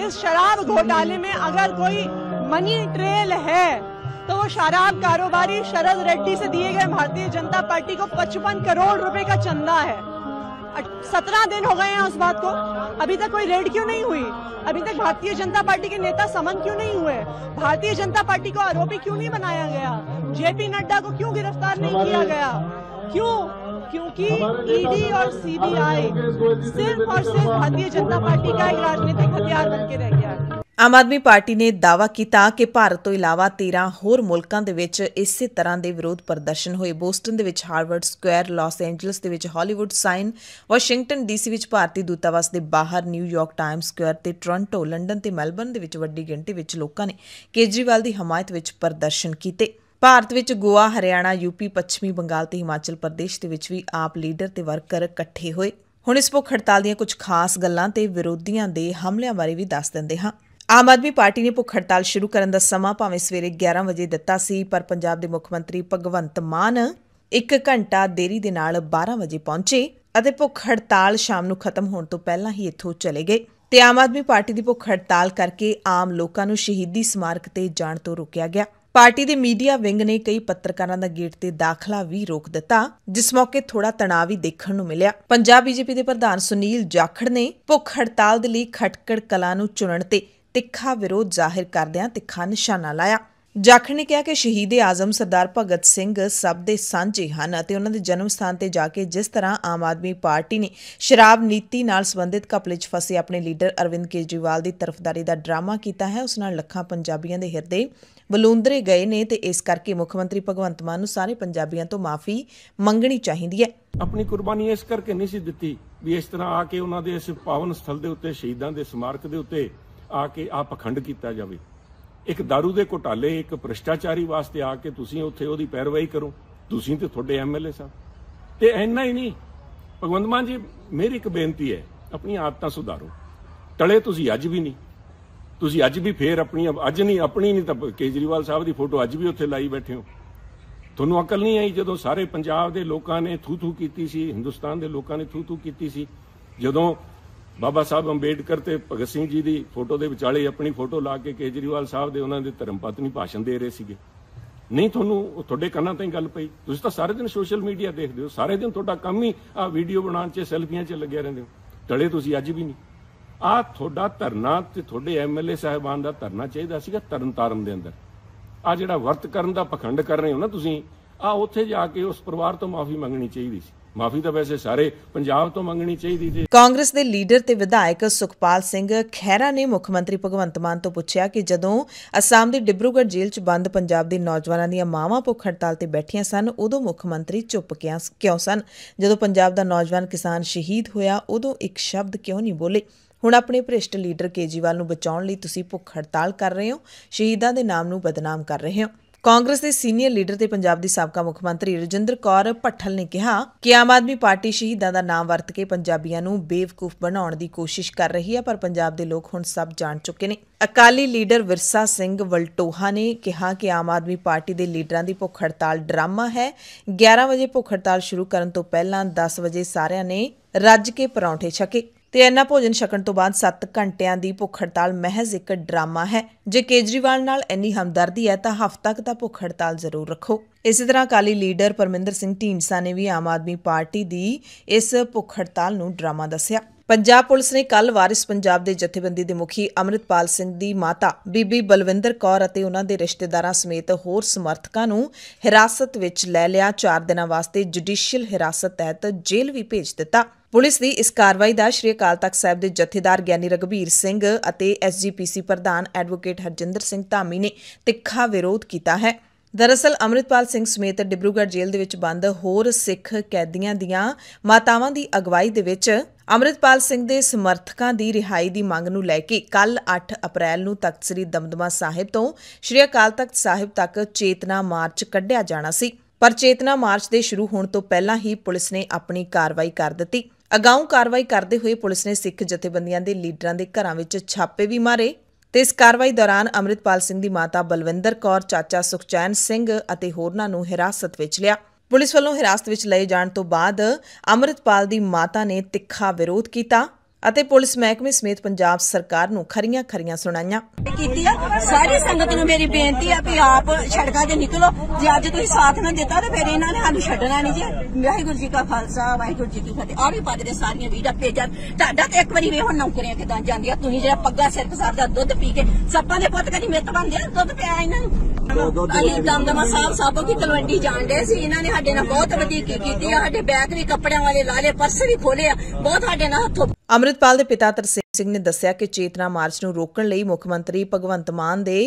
A: इस शराब घोटाले में अगर कोई मनी ट्रेल है तो वो शराब कारोबारी शरद रेड्डी से दिए गए भारतीय जनता पार्टी को पचपन करोड़ रुपए का चंदा है सत्रह दिन हो गए हैं उस बात को अभी तक कोई रेड क्यों नहीं हुई अभी तक भारतीय जनता पार्टी के नेता समन क्यों नहीं हुए भारतीय जनता पार्टी को आरोपी क्यों नहीं बनाया गया जेपी नड्डा को क्यों गिरफ्तार नहीं किया गया क्यों क्योंकि ईडी और सीबीआई सिर्फ और सिर्फ भारतीय जनता पार्टी का एक राजनीतिक हथियार बन के रह गया है ਆਮ ਆਦਮੀ ਪਾਰਟੀ ਨੇ ਦਾਅਵਾ ਕੀਤਾ ਕਿ ਭਾਰਤ ਤੋਂ ਇਲਾਵਾ 13 ਹੋਰ ਮੁਲਕਾਂ ਦੇ ਵਿੱਚ ਇਸੇ ਤਰ੍ਹਾਂ ਦੇ ਵਿਰੋਧ ਪ੍ਰਦਰਸ਼ਨ ਹੋਏ ਬੋਸਟਨ ਦੇ ਵਿੱਚ ਹਾਰਵਰਡ ਸਕੁਅਰ ਲਾਸ ਐਂਜਲਸ ਦੇ ਵਿੱਚ ਹਾਲੀਵੁੱਡ ਸਾਈਨ ਵਾਸ਼ਿੰਗਟਨ ਡੀਸੀ ਵਿੱਚ ਭਾਰਤੀ ਦੂਤਾਵਾਸ ਦੇ ਬਾਹਰ ਨਿਊਯਾਰਕ ਟਾਈਮ ਸਕੁਅਰ ਤੇ ਟੋਰਾਂਟੋ ਲੰਡਨ ਤੇ ਮੈਲਬਨ ਦੇ ਵਿੱਚ ਵੱਡੀ ਗਿਣਤੀ ਵਿੱਚ ਲੋਕਾਂ ਨੇ ਕੇਜਰੀਵਾਲ ਦੀ ਹਮਾਇਤ ਵਿੱਚ ਪ੍ਰਦਰਸ਼ਨ ਕੀਤੇ ਭਾਰਤ ਵਿੱਚ ਗੋਆ ਹਰਿਆਣਾ ਯੂਪੀ ਪੱਛਮੀ ਬੰਗਾਲ ਤੇ ਹਿਮਾਚਲ ਪ੍ਰਦੇਸ਼ ਦੇ ਵਿੱਚ ਵੀ ਆਪ ਲੀਡਰ ਤੇ ਵਰਕਰ ਇਕੱਠੇ ਹੋਏ ਹੁਣ ਇਸ ਭੁੱਖ ਹੜਤਾਲ ਦੀਆਂ ਕੁਝ ਖਾਸ ਗੱਲਾਂ ਤੇ ਵਿਰੋਧੀਆਂ ਦੇ ਹਮਲਿਆਂ ਬਾਰੇ ਵੀ ਦੱਸ ਦਿੰਦੇ ਹਾਂ ਆਮ ਆਦਮੀ ਪਾਰਟੀ ਨੇ ਭੁੱਖ ਹੜਤਾਲ ਸ਼ੁਰੂ ਕਰਨ ਦਾ ਸਮਾਂ ਭਾਵੇਂ ਸਵੇਰੇ 11 ਵਜੇ ਦਿੱਤਾ ਸੀ ਪਰ ਪੰਜਾਬ ਦੇ ਮੁੱਖ ਮੰਤਰੀ ਭਗਵੰਤ ਮਾਨ 1 ਘੰਟਾ ਦੇਰੀ ਦੇ ਨਾਲ 12 ਵਜੇ ਪਹੁੰਚੇ ਅਤੇ ਭੁੱਖ ਹੜਤਾਲ ਸ਼ਾਮ ਨੂੰ ਖਤਮ ਹੋਣ ਤੋਂ ਪਹਿਲਾਂ ਹੀ ਇੱਥੋਂ ਚਲੇ ਗਏ ਤੇ ਆਮ ਆਦਮੀ ਪਾਰਟੀ ਦੀ ਭੁੱਖ ਹੜਤਾਲ ਕਰਕੇ ਆਮ ਲੋਕਾਂ ਨੂੰ ਸ਼ਹੀਦੀ ਸਮਾਰਕ ਤੇ ਜਾਣ ਤੋਂ ਰੋਕਿਆ ਗਿਆ ਪਾਰਟੀ ਦੇ ਮੀਡੀਆ ਵਿੰਗ ਨੇ ਕਈ ਪੱਤਰਕਾਰਾਂ ਦਾ ਗੇਟ ਤੇ ਦਾਖਲਾ ਵੀ ਰੋਕ ਦਿੱਤਾ ਜਿਸ ਮੌਕੇ ਥੋੜਾ ਤਣਾਅ ਵੀ ਦੇਖਣ ਨੂੰ ਮਿਲਿਆ ਪੰਜਾਬ ਬੀਜੇਪੀ ਦੇ ਪ੍ਰਧਾਨ ਸੁਨੀਲ ਜਾਖੜ ਨੇ ਭੁੱਖ ਹੜਤਾਲ ਦੇ ਲਈ ਖਟਕੜ ਕਲਾ ਨੂੰ ਚੁਣਨ ਤੇ ਤਿੱਖਾ ਵਿਰੋਧ ਜ਼ਾਹਿਰ ਕਰਦਿਆਂ ਤਿੱਖਾ ਨਿਸ਼ਾਨਾ ਲਾਇਆ ਜਾਖੜ ਨੇ ਕਿਹਾ ਕਿ ਸ਼ਹੀਦ ਆਜ਼ਮ ਸਰਦਾਰ ਭਗਤ ਸਿੰਘ ਸਭ ਦੇ ਸਾਂਝੇ ਹਨ ਅਤੇ ਉਹਨਾਂ ਦੇ ਜਨਮ ਸਥਾਨ ਤੇ ਜਾ ਕੇ ਜਿਸ ਤਰ੍ਹਾਂ ਆਮ ਆਦਮੀ ਪਾਰਟੀ ਨੇ ਸ਼ਰਾਬ ਨੀਤੀ ਨਾਲ ਸੰਬੰਧਿਤ ਕਪਲੇ 'ਚ ਫਸੇ ਆਪਣੇ ਲੀਡਰ ਅਰਵਿੰਦ ਕੇਜਰੀਵਾਲ ਦੀ ਤਰਫਦਾਰੀ ਦਾ ਡਰਾਮਾ ਕੀਤਾ ਹੈ ਉਸ ਨਾਲ ਲੱਖਾਂ ਪੰਜਾਬੀਆਂ ਦੇ ਹਿਰਦੇ ਬਲੂੰਦਰੇ ਗਏ ਨੇ ਤੇ ਇਸ ਕਰਕੇ ਮੁੱਖ ਮੰਤਰੀ ਭਗਵੰਤ ਮਾਨ ਨੂੰ ਸਾਰੇ ਪੰਜਾਬੀਆਂ ਤੋਂ ਮਾਫੀ ਮੰਗਣੀ ਚਾਹੀਦੀ ਹੈ
C: ਆਪਣੀ ਕੁਰਬਾਨੀ ਇਸ ਕਰਕੇ ਨਹੀਂ ਸੀ ਦਿੱਤੀ ਵੀ ਇਸ ਤਰ੍ਹਾਂ ਆ ਕੇ ਉਹਨਾਂ ਦੇ ਇਸ ਪਾਵਨ ਸਥਲ ਦੇ ਉੱਤੇ ਸ਼ਹੀਦਾਂ ਦੇ ਸਮਾਰਕ ਦੇ ਉੱਤੇ ਆ ਕੇ ਆ ਪਖੰਡ ਕੀਤਾ ਜਾਵੇ ਇੱਕ दारू ਦੇ ਘੋਟਾਲੇ ਇੱਕ ਭ੍ਰਿਸ਼ਟਾਚਾਰੀ ਵਾਸਤੇ ਆ ਕੇ ਤੁਸੀਂ ਉੱਥੇ ਉਹਦੀ ਪੈਰਵਾਈ ਕਰੋ ਤੁਸੀਂ ਤੇ ਤੁਹਾਡੇ ਐਮਐਲਏ ਸਾਹਿਬ ਤੇ ਐਨਾ ਹੀ ਨਹੀਂ ਭਗਵੰਤ ਮਾਨ ਜੀ ਮੇਰੀ ਇੱਕ ਬੇਨਤੀ ਹੈ ਆਪਣੀ ਆਦਤਾਂ ਸੁਧਾਰੋ ਟਲੇ ਤੁਸੀਂ ਅੱਜ ਵੀ ਨਹੀਂ ਤੁਸੀਂ ਅੱਜ ਵੀ ਫੇਰ ਆਪਣੀ ਅੱਜ ਨਹੀਂ ਆਪਣੀ ਨਹੀਂ ਤਾਂ ਕੇਜਰੀਵਾਲ ਸਾਹਿਬ ਦੀ ਫੋਟੋ ਅੱਜ ਵੀ ਉੱਥੇ ਲਾਈ ਬੈਠੇ ਹੋ ਤੁਹਾਨੂੰ ਅਕਲ ਨਹੀਂ ਆਈ ਜਦੋਂ ਸਾਰੇ ਪੰਜਾਬ ਦੇ ਲੋਕਾਂ ਨੇ ਥੂ ਥੂ ਕੀਤੀ ਸੀ ਹਿੰਦੁਸਤਾਨ ਦੇ ਲੋਕਾਂ ਨੇ ਥੂ ਥੂ ਕੀਤੀ ਸੀ ਜਦੋਂ ਬਾਬਾ ਸਾਹਿਬ ਅੰਬੇਡਕਰ ਤੇ ਭਗਤ ਸਿੰਘ ਜੀ ਦੀ ਫੋਟੋ ਦੇ ਵਿਚਾਲੇ ਆਪਣੀ ਫੋਟੋ ਲਾ ਕੇ ਕੇਜਰੀਵਾਲ ਸਾਹਿਬ ਦੇ ਉਹਨਾਂ ਦੇ ਧਰਮ ਪਤਨੀ ਭਾਸ਼ਣ ਦੇ ਰਹੇ ਸੀਗੇ ਨਹੀਂ ਤੁਹਾਨੂੰ ਤੁਹਾਡੇ ਕੰਨਾਂ ਹੀ ਗੱਲ ਪਈ ਤੁਸੀਂ ਤਾਂ ਸਾਰੇ ਦਿਨ ਸੋਸ਼ਲ ਮੀਡੀਆ ਦੇਖਦੇ ਹੋ ਸਾਰੇ ਦਿਨ ਤੁਹਾਡਾ ਕੰਮ ਹੀ ਆ ਵੀਡੀਓ ਬਣਾਉਣ 'ਚ ਸੈਲਫੀਆਂ 'ਚ ਲੱਗਿਆ ਰਹਿੰਦੇ ਹੋ ਟਲੇ ਤੁਸੀਂ ਅੱਜ ਵੀ ਨਹੀਂ ਆ ਤੁਹਾਡਾ ਧਰਨਾ ਤੇ ਤੁਹਾਡੇ ਐਮਐਲਏ ਸਾਹਿਬਾਨ ਦਾ ਧਰਨਾ ਚਾਹੀਦਾ ਸੀਗਾ ਤਰਨਤਾਰਨ ਦੇ ਅੰਦਰ ਆ ਜਿਹੜਾ ਵਰਤ ਕਰਨ ਦਾ ਪਖੰਡ ਕਰ ਰਹੇ ਹੋ ਨਾ ਤੁਸੀਂ ਆ ਉੱਥੇ ਜਾ ਕੇ ਉਸ ਪਰਿਵਾਰ ਤੋਂ ਮਾਫੀ ਮੰਗਣੀ ਚਾਹੀਦੀ ਸੀ ਮਾਫੀ ਤਾਂ ਵੈਸੇ ਸਾਰੇ ਪੰਜਾਬ ਤੋਂ ਮੰਗਣੀ ਚਾਹੀਦੀ ਸੀ
A: ਕਾਂਗਰਸ ਦੇ ਲੀਡਰ ਤੇ ਵਿਧਾਇਕ ਸੁਖਪਾਲ ਸਿੰਘ ਖਹਿਰਾ ਨੇ ਮੁੱਖ ਮੰਤਰੀ ਭਗਵੰਤ ਮਾਨ ਤੋਂ ਪੁੱਛਿਆ ਕਿ ਜਦੋਂ ਅਸਾਮ ਦੀ ਡਿਬਰੂਗੜ੍ਹ ਜੇਲ੍ਹ 'ਚ ਬੰਦ ਪੰਜਾਬ ਦੇ ਨੌਜਵਾਨਾਂ ਦੀਆਂ ਮਾਵਾਂ ਭੁੱਖ ਹੜਤਾਲ ਤੇ ਬੈਠੀਆਂ ਸਨ ਉਦੋਂ ਮੁੱਖ ਮੰਤਰੀ ਚੁੱਪ ਕਿਉਂ ਸਨ ਜਦੋਂ ਪੰਜਾਬ ਦਾ ਨੌਜਵਾਨ ਕਿਸਾਨ ਸ਼ਹੀਦ ਹੋਇਆ ਉਦੋਂ ਇੱਕ ਸ਼ਬਦ ਕਿਉਂ ਨਹੀਂ ਬੋਲੇ ਹੁਣ ਆਪਣੇ ਭ੍ਰਿਸ਼ਟ ਲੀਡਰ ਕੇਜੀਵਾਲ ਨੂੰ ਬਚਾਉਣ ਲਈ ਤੁਸੀਂ ਭੁੱਖ ਹੜਤਾਲ ਕਰ ਰਹੇ ਹੋ ਸ਼ਹੀਦਾਂ ਦੇ ਨਾਮ ਨੂੰ ਬਦਨਾਮ ਕਰ ਰਹੇ ਹੋ ਕਾਂਗਰਸ ਦੇ ਸੀਨੀਅਰ ਲੀਡਰ ਤੇ ਪੰਜਾਬ ਦੀ ਸਾਬਕਾ ਮੁੱਖ ਮੰਤਰੀ ਰਜਿੰਦਰ ਕੌਰ ਭੱਠਲ ਨੇ ਕਿਹਾ ਕਿ ਆਮ ਆਦਮੀ ਪਾਰਟੀ ਸ਼ਹੀਦਾਂ ਦਾ ਨਾਮ ਵਰਤ ਕੇ ਪੰਜਾਬੀਆਂ ਨੂੰ ਬੇਵਕੂਫ ਬਣਾਉਣ ਦੀ ਕੋਸ਼ਿਸ਼ ਕਰ ਰਹੀ ਹੈ ਪਰ ਪੰਜਾਬ ਦੇ ਲੋਕ ਹੁਣ ਸਭ ਜਾਣ ਚੁੱਕੇ ਨੇ ਅਕਾਲੀ ਲੀਡਰ ਵਿਰਸਾ ਸਿੰਘ ਵਲਟੋਹਾ ਨੇ ਕਿਹਾ ਕਿ ਆਮ ਆਦਮੀ ਪਾਰਟੀ ਦੇ ਲੀਡਰਾਂ ਦੀ ਭੁੱਖ ਹੜਤਾਲ ਡਰਾਮਾ ਹੈ 11 ਵਜੇ ਭੁੱਖ ਹੜਤਾਲ ਸ਼ੁਰੂ ਕਰਨ ਤੋਂ ਪਹਿਲਾਂ 10 ਵਜੇ ਸਾਰਿਆਂ ਨੇ ਰੱਜ ਕੇ ਪਰੌਂਠੇ ਛਕੇ ਤੇ ਇਹਨਾਂ ਭੋਜਨ ਛਕਣ ਤੋਂ ਬਾਅਦ 7 ਘੰਟਿਆਂ ਦੀ ਭੁੱਖ ਹੜਤਾਲ ਮਹਿਜ਼ ਇੱਕ ਡਰਾਮਾ ਹੈ ਜੇ ਕੇਜਰੀਵਾਲ ਨਾਲ ਇੰਨੀ ਹਮਦਰਦੀ ਹੈ ਤਾਂ ਹਫ਼ਤਾ ਤੱਕ ਤਾਂ ਭੁੱਖ ਹੜਤਾਲ ਜ਼ਰੂਰ ਰੱਖੋ ਇਸੇ ਤਰ੍ਹਾਂ ਕਾਲੀ ਲੀਡਰ ਪਰਮਿੰਦਰ ਸਿੰਘ ਢੀਂਡਸਾ ਨੇ ਵੀ ਆਮ ਆਦਮੀ ਪਾਰਟੀ ਦੀ ਇਸ ਭੁੱਖ ਹੜਤਾਲ ਨੂੰ ਡਰਾਮਾ ਦੱਸਿਆ ਪੰਜਾਬ ਪੁਲਿਸ ਨੇ ਕੱਲ ਵਾਰਿਸ ਪੰਜਾਬ ਦੇ ਜਥੇਬੰਦੀ ਦੇ ਮੁਖੀ ਅਮਰਿਤਪਾਲ ਸਿੰਘ ਦੀ ਮਾਤਾ ਬੀਬੀ ਬਲਵਿੰਦਰ ਕੌਰ ਅਤੇ ਉਹਨਾਂ ਦੇ ਰਿਸ਼ਤੇਦਾਰਾਂ ਸਮੇਤ ਹੋਰ ਸਮਰਥਕਾਂ ਨੂੰ ਹਿਰਾਸਤ ਵਿੱਚ ਲੈ ਲਿਆ 4 ਦਿਨਾਂ ਵਾਸਤੇ ਜੁਡੀਸ਼ੀਅਲ ਹਿਰਾਸਤ ਤਹਿਤ ਜੇਲ੍ਹ ਵੀ ਭੇਜ ਦਿੱਤਾ ਪੁਲਿਸ ਦੀ ਇਸ ਕਾਰਵਾਈ ਦਾ ਸ਼੍ਰੀ ਅਕਾਲ ਤਖਤ ਸਾਹਿਬ ਦੇ ਜਥੇਦਾਰ ਗਿਆਨੀ ਰਗਵੀਰ ਸਿੰਘ ਅਤੇ ਐਸਜੀਪੀਸੀ ਪ੍ਰਧਾਨ ਐਡਵੋਕੇਟ ਹਰਜਿੰਦਰ ਸਿੰਘ ਧਾਮੀ ਨੇ ਤਿੱਖਾ ਵਿਰੋਧ ਕੀਤਾ ਹੈ ਦਰਅਸਲ ਅਮਰਿਤਪਾਲ ਸਿੰਘ ਸਮੇਤ ਡਿਬਰੂਗੜ੍ਹ ਜੇਲ੍ਹ ਦੇ ਵਿੱਚ ਬੰਦ ਹੋਰ ਸਿੱਖ ਕੈਦੀਆਂ ਦੀਆਂ ਮਾਤਾਵਾਂ ਦੀ ਅਗਵਾਈ ਦੇ ਵਿੱਚ ਅਮਰਿਤਪਾਲ ਸਿੰਘ ਦੇ ਸਮਰਥਕਾਂ ਦੀ ਰਿਹਾਈ ਦੀ ਮੰਗ ਨੂੰ ਲੈ ਕੇ ਕੱਲ 8 ਅਪ੍ਰੈਲ ਨੂੰ ਤਖਤ ਸ੍ਰੀ ਦਮਦਮਾ ਸਾਹਿਬ ਤੋਂ ਸ਼੍ਰੀ ਅਕਾਲ ਤਖਤ ਸਾਹਿਬ ਤੱਕ ਚੇਤਨਾ ਮਾਰਚ ਕੱਢਿਆ ਜਾਣਾ ਸੀ ਪਰ ਚੇਤਨਾ ਮਾਰਚ ਦੇ ਸ਼ੁਰੂ ਹੋਣ ਤੋਂ ਪਹਿਲਾਂ ਹੀ ਪੁਲਿਸ ਨੇ ਆਪਣੀ ਕਾਰਵਾਈ ਕਰ ਦਿੱਤੀ ਅਗਾਊਂ ਕਾਰਵਾਈ ਕਰਦੇ ਹੋਏ ਪੁਲਿਸ ਨੇ ਸਿੱਖ ਜਥੇਬੰਦੀਆਂ ਦੇ ਲੀਡਰਾਂ ਦੇ ਘਰਾਂ ਵਿੱਚ ਛਾਪੇ ਵੀ ਮਾਰੇ ਤੇ ਇਸ ਕਾਰਵਾਈ ਦੌਰਾਨ ਅਮਰਿਤਪਾਲ ਸਿੰਘ ਦੀ ਮਾਤਾ ਬਲਵਿੰਦਰ ਕੌਰ ਚਾਚਾ ਸੁਖਚੈਨ ਸਿੰਘ ਅਤੇ ਹੋਰਨਾਂ ਨੂੰ ਹਿਰਾਸਤ ਵਿੱਚ ਲਿਆ ਪੁਲਿਸ ਵੱਲੋਂ ਹਿਰਾਸਤ ਵਿੱਚ ਲਏ ਜਾਣ ਤੋਂ ਬਾਅਦ ਅਮਰਿਤਪਾਲ ਦੀ ਮਾਤਾ ਨੇ ਤਿੱਖਾ ਵਿਰੋਧ ਕੀਤਾ ਅਤੇ ਪੁਲਿਸ ਮਹਿਕਮੇ ਸਮੇਤ ਪੰਜਾਬ ਸਰਕਾਰ ਨੂੰ ਖਰੀਆਂ ਖਰੀਆਂ ਸੁਣਾਈਆਂ ਕੀਤੀ ਆ ਸਾਰੀ ਸੰਗਤ ਨੂੰ ਮੇਰੀ ਬੇਨਤੀ ਆ ਕਿ ਆਪ ਛੜਕਾ ਦੇ ਨਿਕਲੋ ਜੇ ਅੱਜ ਤੁਸੀਂ ਸਾਥ ਨਾ ਦਿੱਤਾ ਤਾਂ ਫਿਰ ਇਹਨਾਂ ਨੇ ਸਾਨੂੰ ਛੱਡਣਾ ਨਹੀਂ ਜੀ ਵਾਹਿਗੁਰੂ ਜੀ ਕਾ ਖਾਲਸਾ ਵਾਹਿਗੁਰੂ ਜੀ ਕੀ ਫਤਿਹ ਆ ਵੀ ਪਾਦਰੇ ਸਾਰੀਆਂ ਵੀਡਾ ਭੇਜਾਂ ਤੁਹਾਡਾ ਤੇ ਇੱਕ ਵਾਰੀ ਵੇਖੋ ਨੌਕਰੀਆਂ ਕਿਦਾਂ ਜਾਂਦੀਆਂ ਤੁਸੀਂ ਜਿਹੜਾ ਪੱਗਾ ਸਿਰ ਸਰ ਦਾ ਦੁੱਧ ਪੀ ਕੇ ਸੱਪਾਂ ਦੇ ਪੁੱਤ ਕਦੀ ਮਿੱਤ ਬਣਦੇ ਆ ਦੁੱਧ ਪਿਆ ਇਹਨਾਂ ਨੂੰ ਅਲੀ ਦਮਦਮਾ ਸਾਹਿਬ ਸਾਹਿਬੋ ਕੀ ਤਲਵੰਡੀ ਜਾਣਦੇ ਸੀ ਇਹਨਾਂ ਨੇ ਸਾਡੇ ਨਾਲ ਬਹੁਤ ਵਧੀਕੀ ਕੀਤੀ ਆ ਸਾਡੇ ਬੈਗ ਵੀ ਕੱਪੜਿਆਂ ਵਾਲੇ ਲਾਲੇ ਪਰਸ ਵੀ ਖੋਲੇ ਆ ਬਹੁਤ ਸਾਡੇ ਨਾਲ ਹੱਥੋਂ ਅਮਰਿਤਪਾਲ ਦੇ ਪਿਤਾ ਤਰਸੇਮ ਸਿੰਘ ਨੇ ਦੱਸਿਆ ਕਿ ਚੇਤਨਾ ਮਾਰਚ ਨੂੰ ਰੋਕਣ ਲਈ ਮੁੱਖ ਮੰਤਰੀ ਭਗਵੰਤ ਮਾਨ ਦੇ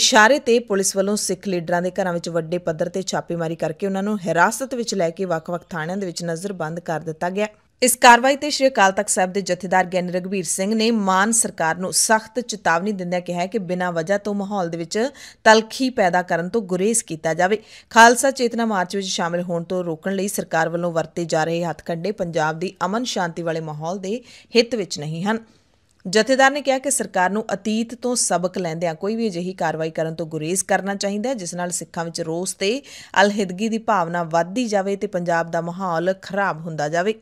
A: ਇਸ਼ਾਰੇ ਤੇ ਪੁਲਿਸ ਵੱਲੋਂ ਸਿੱਖ ਲੀਡਰਾਂ ਦੇ ਘਰਾਂ ਵਿੱਚ ਵੱਡੇ ਪੱਧਰ ਤੇ ਛਾਪੇਮਾਰੀ ਕਰਕੇ ਉਹਨਾਂ ਨੂੰ ਹਿਰਾਸਤ ਵਿੱਚ ਲੈ ਕੇ ਵੱਖ-ਵੱਖ ਥਾਣਿਆਂ ਦੇ ਵਿੱਚ ਨਜ਼ਰਬੰਦ ਕਰ ਦਿੱਤਾ ਗਿਆ ਇਸ ਕਾਰਵਾਈ ਤੇ ਸ਼੍ਰੀ ਅਕਾਲ ਤਖਤ ਸਾਹਿਬ ਦੇ ਜਥੇਦਾਰ ਗੈਨ ਰਗਵੀਰ ਸਿੰਘ ਨੇ ਮਾਨ ਸਰਕਾਰ ਨੂੰ ਸਖਤ ਚੇਤਾਵਨੀ ਦਿੰਦਿਆਂ ਕਿਹਾ ਹੈ ਕਿ ਬਿਨਾਂ ਵਜ੍ਹਾ ਤੋਂ ਮਾਹੌਲ ਦੇ ਵਿੱਚ ਤਲਖੀ ਪੈਦਾ ਕਰਨ ਤੋਂ ਗੁਰੇਜ਼ ਕੀਤਾ ਜਾਵੇ ਖਾਲਸਾ ਚੇਤਨਾ ਮਾਰਚ ਵਿੱਚ ਸ਼ਾਮਲ ਹੋਣ ਤੋਂ ਰੋਕਣ ਲਈ ਸਰਕਾਰ ਵੱਲੋਂ ਵਰਤੇ ਜਾ ਰਹੇ ਹੱਥਕੰਡੇ ਪੰਜਾਬ ਦੀ ਅਮਨ ਸ਼ਾਂਤੀ ਵਾਲੇ ਮਾਹੌਲ ਦੇ ਹਿੱਤ ਵਿੱਚ ਨਹੀਂ ਹਨ ਜਥੇਦਾਰ ਨੇ ਕਿਹਾ ਕਿ ਸਰਕਾਰ ਨੂੰ ਅਤੀਤ ਤੋਂ ਸਬਕ ਲੈਂਦਿਆਂ ਕੋਈ ਵੀ ਅਜਿਹੀ ਕਾਰਵਾਈ ਕਰਨ ਤੋਂ ਗੁਰੇਜ਼ ਕਰਨਾ ਚਾਹੀਦਾ ਹੈ ਜਿਸ ਨਾਲ ਸਿੱਖਾਂ ਵਿੱਚ ਰੋਸ ਤੇ ਅਲਹਿਦਗੀ ਦੀ ਭਾਵਨਾ ਵੱਧਦੀ ਜਾਵੇ ਤੇ ਪੰਜਾਬ ਦਾ ਮਾਹੌਲ ਖਰਾਬ ਹੁੰਦਾ ਜਾਵੇ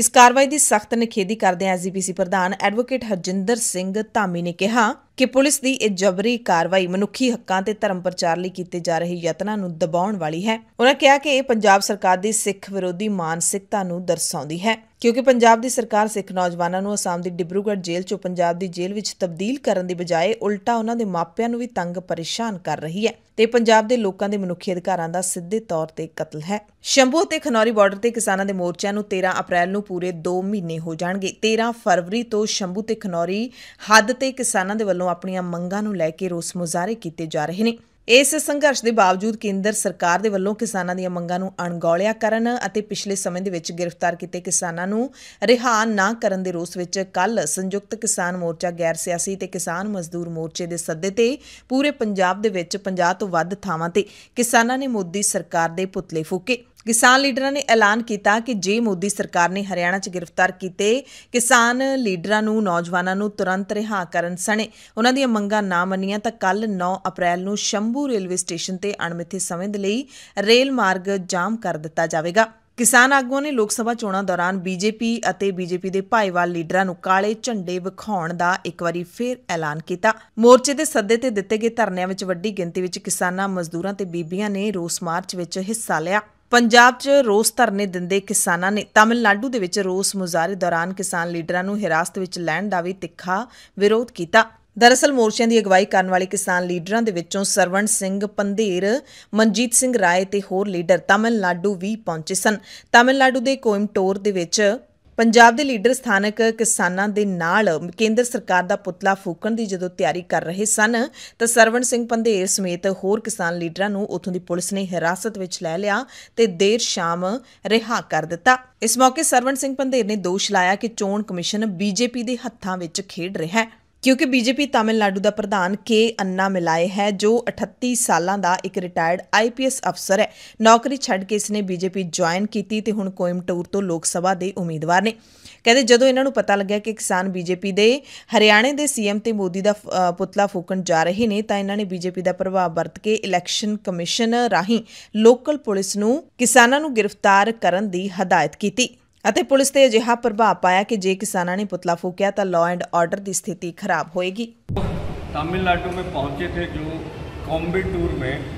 A: ਇਸ ਕਾਰਵਾਈ ਦੀ ਸਖਤ ਨਿਖੇਧੀ ਕਰਦੇ ਐਸਜੀਪੀਸੀ ਪ੍ਰਧਾਨ ਐਡਵੋਕੇਟ ਹਰਜਿੰਦਰ ਸਿੰਘ ਧਾਮੀ ਨੇ ਕਿਹਾ ਕਿ ਪੁਲਿਸ ਦੀ ਇਹ ਜਬਰੀ ਕਾਰਵਾਈ ਮਨੁੱਖੀ ਹੱਕਾਂ ਤੇ ਧਰਮ ਪ੍ਰਚਾਰ ਲਈ ਕੀਤੇ ਜਾ ਰਹੇ ਯਤਨਾਂ ਨੂੰ ਦਬਾਉਣ ਵਾਲੀ ਹੈ ਉਹਨਾਂ ਕਿਹਾ ਕਿ ਇਹ ਪੰਜਾਬ ਸਰਕਾਰ ਦੀ ਸਿੱਖ ਵਿਰੋਧੀ ਮਾਨਸਿਕਤਾ ਨੂੰ ਦਰਸਾਉਂਦੀ ਹੈ ਕਿਉਂਕਿ ਪੰਜਾਬ ਦੀ ਸਰਕਾਰ ਸਿੱਖ ਨੌਜਵਾਨਾਂ ਨੂੰ ਅਸਾਮ ਦੀ ਡਿਬਰੂਗੜ੍ਹ ਜੇਲ੍ਹ ਚੋਂ ਪੰਜਾਬ ਦੀ ਜੇਲ੍ਹ ਵਿੱਚ ਤਬਦੀਲ ਕਰਨ ਦੀ ਬਜਾਏ ਉਲਟਾ ਉਹਨਾਂ ਦੇ ਮਾਪਿਆਂ ਨੂੰ ਵੀ ਤੰਗ ਪਰੇਸ਼ਾਨ ਕਰ ਰਹੀ ਹੈ ਤੇ ਪੰਜਾਬ ਦੇ ਲੋਕਾਂ ਦੇ ਮਨੁੱਖੀ ਅਧਿਕਾਰਾਂ ਦਾ ਸਿੱਧੇ ਤੌਰ ਤੇ ਕਤਲ ਹੈ ਸ਼ੰਭੂ ਅਤੇ ਖਨੌਰੀ ਬਾਰਡਰ ਤੇ ਕਿਸਾਨਾਂ ਦੇ ਮੋਰਚਿਆਂ ਨੂੰ 13 ਅਪ੍ਰੈਲ ਨੂੰ ਪੂਰੇ 2 ਮਹੀਨੇ ਹੋ ਜਾਣਗੇ 13 ਫਰਵਰੀ ਤੋਂ ਸ਼ੰਭੂ ਤੇ ਖਨੌਰੀ ਹੱਦ ਤੇ ਕਿਸਾਨਾਂ ਦੇ ਵੱਲੋਂ ਆਪਣੀਆਂ ਮੰਗਾਂ ਨੂੰ ਲੈ ਕੇ ਰੋਸ ਮੁਜ਼ਾਹਰੇ ਕੀਤੇ ਜਾ ਰਹੇ ਨੇ ਇਸ ਸੰਘਰਸ਼ ਦੇ ਬਾਵਜੂਦ ਕੇਂਦਰ ਸਰਕਾਰ ਦੇ ਵੱਲੋਂ ਕਿਸਾਨਾਂ ਦੀਆਂ ਮੰਗਾਂ ਨੂੰ ਅਣਗੌਲਿਆ ਕਰਨ ਅਤੇ ਪਿਛਲੇ ਸਮੇਂ ਦੇ ਵਿੱਚ ਗ੍ਰਿਫਤਾਰ ਕੀਤੇ ਕਿਸਾਨਾਂ ਨੂੰ ਰਿਹਾ ਨਾ ਕਰਨ ਦੇ ਰੋਸ ਵਿੱਚ ਕੱਲ ਸੰਯੁਕਤ ਕਿਸਾਨ ਮੋਰਚਾ ਗੈਰ ਸਿਆਸੀ ਤੇ ਕਿਸਾਨ ਮਜ਼ਦੂਰ ਮੋਰਚੇ ਦੇ ਸੱਦੇ ਤੇ ਪੂਰੇ ਪੰਜਾਬ ਦੇ ਵਿੱਚ 50 ਤੋਂ ਵੱਧ ਥਾਵਾਂ ਤੇ ਕਿਸਾਨਾਂ ਨੇ ਮੋਦੀ ਸਰਕਾਰ ਦੇ ਪੁਤਲੇ ਫੂਕੇ ਕਿਸਾਨ ਲੀਡਰਾਂ ਨੇ ਐਲਾਨ ਕੀਤਾ ਕਿ ਜੇ ਮੋਦੀ ਸਰਕਾਰ ਨੇ ਹਰਿਆਣਾ 'ਚ ਗ੍ਰਿਫਤਾਰ ਕੀਤੇ ਕਿਸਾਨ ਲੀਡਰਾਂ ਨੂੰ ਨੌਜਵਾਨਾਂ ਨੂੰ ਤੁਰੰਤ ਰਿਹਾ ਕਰਨ ਸਣੇ ਉਹਨਾਂ ਦੀਆਂ ਮੰਗਾਂ ਨਾ ਮੰਨੀਆਂ ਤਾਂ ਕੱਲ 9 ਅਪ੍ਰੈਲ ਨੂੰ ਸ਼ੰਭੂ ਰੇਲਵੇ ਸਟੇਸ਼ਨ ਤੇ ਅਣਮਿੱਥੇ ਸਮੇਂ ਦੇ ਲਈ ਰੇਲ ਮਾਰਗ ਜਾਮ ਕਰ ਦਿੱਤਾ ਜਾਵੇਗਾ ਕਿਸਾਨ ਆਗੂਆਂ ਨੇ ਲੋਕ ਸਭਾ ਚੋਣਾਂ ਦੌਰਾਨ ਬੀਜੇਪੀ ਅਤੇ ਬੀਜੇਪੀ ਦੇ ਭਾਈਵਾਲ ਲੀਡਰਾਂ ਨੂੰ ਕਾਲੇ ਝੰਡੇ ਵਿਖਾਉਣ ਦਾ ਇੱਕ ਵਾਰੀ ਫੇਰ ਐਲਾਨ ਕੀਤਾ ਮੋਰਚੇ ਦੇ ਸੱਦੇ ਤੇ ਦਿੱਤੇ ਗਏ ਧਰਨਿਆਂ ਵਿੱਚ ਵੱਡੀ ਗਿਣਤੀ ਵਿੱਚ ਕਿਸਾਨਾਂ ਮਜ਼ਦੂਰਾਂ ਤੇ ਬੀਬੀਆਂ ਨੇ ਰੋਸ ਮਾਰਚ ਵਿੱਚ ਹਿੱਸਾ ਲਿਆ ਪੰਜਾਬ 'ਚ ਰੋਸ ਧਰਨੇ ਦਿੰਦੇ ਕਿਸਾਨਾਂ ਨੇ ਤਾਮਿਲਨਾਡੂ ਦੇ ਵਿੱਚ ਰੋਸ ਮੁਜ਼ਾਹਰੇ ਦੌਰਾਨ ਕਿਸਾਨ ਲੀਡਰਾਂ ਨੂੰ ਹਿਰਾਸਤ ਵਿੱਚ ਲੈਣ ਦਾ ਵੀ ਤਿੱਖਾ ਵਿਰੋਧ ਕੀਤਾ ਦਰਅਸਲ ਮੋਰਚਿਆਂ ਦੀ ਅਗਵਾਈ ਕਰਨ ਵਾਲੇ ਕਿਸਾਨ ਲੀਡਰਾਂ ਦੇ ਵਿੱਚੋਂ ਸਰਵਣ ਸਿੰਘ ਪੰਧੇਰ, ਮਨਜੀਤ ਸਿੰਘ ਰਾਏ ਤੇ ਹੋਰ ਲੀਡਰ ਤਾਮਿਲਨਾਡੂ ਵੀ ਪਹੁੰਚੇ ਸਨ। ਤਾਮਿਲਨਾਡੂ ਦੇ ਕੋਇਮਟੋਰ ਦੇ ਵਿੱਚ ਪੰਜਾਬ ਦੇ ਲੀਡਰ ਸਥਾਨਕ ਕਿਸਾਨਾਂ ਦੇ ਨਾਲ ਕੇਂਦਰ ਸਰਕਾਰ ਦਾ ਪੁਤਲਾ ਫੂਕਣ ਦੀ ਜਦੋਂ ਤਿਆਰੀ ਕਰ ਰਹੇ ਸਨ ਤਾਂ ਸਰਵਣ ਸਿੰਘ ਪੰਧੇਰ ਸਮੇਤ ਹੋਰ ਕਿਸਾਨ ਲੀਡਰਾਂ ਨੂੰ ਉਥੋਂ ਦੀ ਪੁਲਿਸ ਨੇ ਹਿਰਾਸਤ ਵਿੱਚ ਲੈ ਲਿਆ ਤੇ ਦੇਰ ਸ਼ਾਮ ਰਿਹਾ ਕਰ ਦਿੱਤਾ ਇਸ ਮੌਕੇ ਸਰਵਣ ਸਿੰਘ ਪੰਧੇਰ ਨੇ ਦੋਸ਼ ਲਾਇਆ ਕਿ ਚੋਣ ਕਮਿਸ਼ਨ ਬੀਜੇਪੀ ਦੇ ਹੱਥਾਂ ਵਿੱਚ ਖੇਡ ਰਿਹਾ ਹੈ ਕਿਉਂਕਿ ਬੀਜੇਪੀ ਤਾਮਿਲਨਾਡੂ ਦਾ ਪ੍ਰਧਾਨ ਕੇ ਅੰਨਾ ਮਿਲਾਏ ਹੈ ਜੋ 38 ਸਾਲਾਂ ਦਾ ਇੱਕ ਰਿਟਾਇਰਡ ਆਈਪੀਐਸ ਅਫਸਰ ਹੈ ਨੌਕਰੀ ਛੱਡ ਕੇ ਇਸ ਨੇ ਬੀਜੇਪੀ ਜੁਆਇਨ ਕੀਤੀ ਤੇ ਹੁਣ ਕੋਇਮਟੂਰ ਤੋਂ ਲੋਕ ਸਭਾ ਦੇ ਉਮੀਦਵਾਰ ਨੇ ਕਹਿੰਦੇ ਜਦੋਂ ਇਹਨਾਂ ਨੂੰ ਪਤਾ ਲੱਗਿਆ ਕਿ ਕਿਸਾਨ ਬੀਜੇਪੀ ਦੇ ਹਰਿਆਣੇ ਦੇ ਸੀਐਮ ਤੇ ਮੋਦੀ ਦਾ ਪੁਤਲਾ ਫੂਕਣ ਜਾ ਰਹੇ ਨੇ ਤਾਂ ਇਹਨਾਂ ਨੇ ਬੀਜੇਪੀ ਦਾ ਪ੍ਰਭਾਵ ਵਰਤ ਕੇ ਇਲੈਕਸ਼ਨ ਕਮਿਸ਼ਨ ਰਾਹੀਂ ਲੋਕਲ ਪੁਲਿਸ ਨੂੰ ਕਿਸਾਨਾਂ ਨੂੰ ਗ੍ਰਿਫਤਾਰ ਕਰਨ ਦੀ ਹਦਾਇਤ ਕੀਤੀ ਅਤੇ ਪੁਲਿਸ अजिहा प्रभाव पाया कि जे ਜੇ ने पुतला ਪੁਤਲਾ तो लॉ एंड ऑर्डर की स्थिति खराब होगी
B: तमिलनाडु में पहुंचे थे जो कॉम्बे टूर में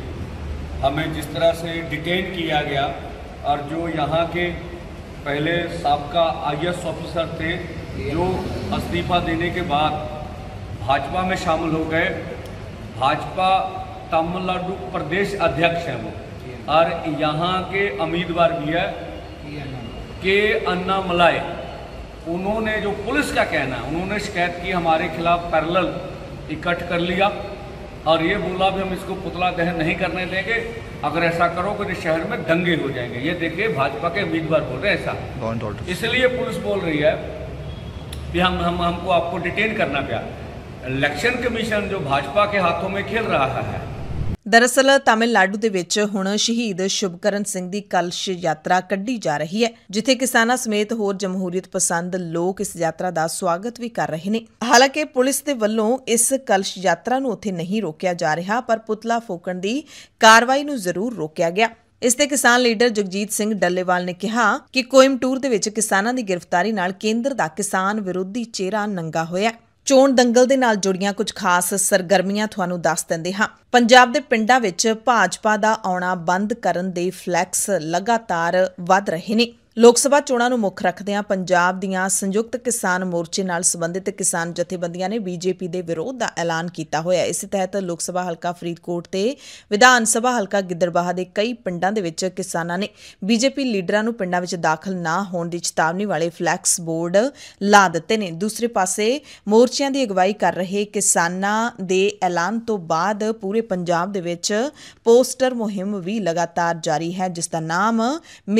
B: हमें जिस तरह से डिटेन किया गया और जो यहाँ के पहले सबका आई एस ऑफिसर थे जो इस्तीफा देने के बाद भाजपा में शामिल हो गए भाजपा तमिलनाडु प्रदेश अध्यक्ष हैं वो और यहाँ के उम्मीदवार भी है के अन्ना मलाय उन्होंने जो पुलिस का कहना है उन्होंने शिकायत की हमारे खिलाफ पैरल इकट्ठ कर लिया और ये बोला भी हम इसको पुतला दहन नहीं करने देंगे अगर ऐसा करोगे तो शहर में दंगे हो जाएंगे ये देखिए भाजपा के उम्मीदवार बोल रहे हैं
A: ऐसा
B: इसलिए पुलिस बोल रही है कि हम हम हमको आपको डिटेन करना पड़ा इलेक्शन कमीशन जो भाजपा के हाथों में खेल रहा
A: है ਦਰਅਸਲ ਤਾਮਿਲਨਾਡੂ ਦੇ ਵਿੱਚ ਹੁਣ ਸ਼ਹੀਦ ਸ਼ੁਭਕਰਨ ਸਿੰਘ ਦੀ ਕਲਸ਼ ਯਾਤਰਾ ਕੱਢੀ ਜਾ ਰਹੀ ਹੈ ਜਿੱਥੇ ਕਿਸਾਨਾਂ ਸਮੇਤ ਹੋਰ ਜਮਹੂਰੀਅਤ ਪਸੰਦ ਲੋਕ ਇਸ ਯਾਤਰਾ ਦਾ ਸਵਾਗਤ ਵੀ ਕਰ ਰਹੇ ਨੇ ਹਾਲਾਂਕਿ ਪੁਲਿਸ ਦੇ ਵੱਲੋਂ ਇਸ ਕਲਸ਼ ਯਾਤਰਾ ਨੂੰ ਉੱਥੇ ਨਹੀਂ ਰੋਕਿਆ ਜਾ ਰਿਹਾ ਪਰ ਪੁਤਲਾ ਫੋਕਣ ਦੀ ਕਾਰਵਾਈ ਨੂੰ ਜ਼ਰੂਰ ਰੋਕਿਆ ਗਿਆ ਇਸ ਤੇ ਕਿਸਾਨ ਲੀਡਰ ਜਗਜੀਤ ਸਿੰਘ ਡੱਲੇਵਾਲ ਨੇ ਕਿਹਾ ਕਿ ਕੋਇਮਟੂਰ ਦੇ ਵਿੱਚ ਕਿਸਾਨਾਂ ਦੀ ਗ੍ਰਿਫਤਾਰੀ ਨਾਲ ਕੇਂਦਰ ਦਾ ਕਿਸਾਨ ਵਿਰੋਧੀ ਚਿਹਰਾ ਨੰਗਾ ਹੋਇਆ ਚੋਣ ਦੰਗਲ ਦੇ ਨਾਲ ਜੁੜੀਆਂ ਕੁਝ ਖਾਸ ਸਰਗਰਮੀਆਂ ਤੁਹਾਨੂੰ ਦੱਸ ਦਿੰਦੇ ਹਾਂ ਪੰਜਾਬ ਦੇ ਪਿੰਡਾਂ ਵਿੱਚ ਭਾਜਪਾ ਦਾ ਆਉਣਾ ਬੰਦ ਕਰਨ ਦੇ ਫਲੈਕਸ ਲਗਾਤਾਰ ਵੱਧ ਰਹੇ ਨੇ ਲੋਕ ਸਭਾ ਚੋਣਾਂ ਨੂੰ ਮੁੱਖ ਰੱਖਦਿਆਂ ਪੰਜਾਬ ਦੀਆਂ ਸੰਯੁਕਤ ਕਿਸਾਨ ਮੋਰਚੇ ਨਾਲ ਸੰਬੰਧਿਤ ਕਿਸਾਨ ਜਥੇਬੰਦੀਆਂ ਨੇ ਬੀਜੇਪੀ ਦੇ ਵਿਰੋਧ ਦਾ ਐਲਾਨ ਕੀਤਾ ਹੋਇਆ ਇਸੇ ਤਹਿਤ ਲੋਕ ਸਭਾ ਹਲਕਾ ਫਰੀਦਕੋਟ ਤੇ ਵਿਧਾਨ ਸਭਾ ਹਲਕਾ ਗਿੱਦੜਬਾਹ ਦੇ ਕਈ ਪਿੰਡਾਂ ਦੇ ਵਿੱਚ ਕਿਸਾਨਾਂ ਨੇ ਬੀਜੇਪੀ ਲੀਡਰਾਂ ਨੂੰ ਪਿੰਡਾਂ ਵਿੱਚ ਦਾਖਲ ਨਾ ਹੋਣ ਦੀ ਚੇਤਾਵਨੀ ਵਾਲੇ ਫਲੈਕਸ ਬੋਰਡ ਲਾ ਦਿੱਤੇ ਨੇ ਦੂਸਰੇ ਪਾਸੇ ਮੋਰਚਿਆਂ ਦੀ ਅਗਵਾਈ ਕਰ ਰਹੇ ਕਿਸਾਨਾਂ ਦੇ ਐਲਾਨ ਤੋਂ ਬਾਅਦ ਪੂਰੇ ਪੰਜਾਬ ਦੇ ਵਿੱਚ ਪੋਸਟਰ ਮੁਹਿੰਮ ਵੀ ਲਗਾਤਾਰ ਜਾਰੀ ਹੈ ਜਿਸ ਦਾ ਨਾਮ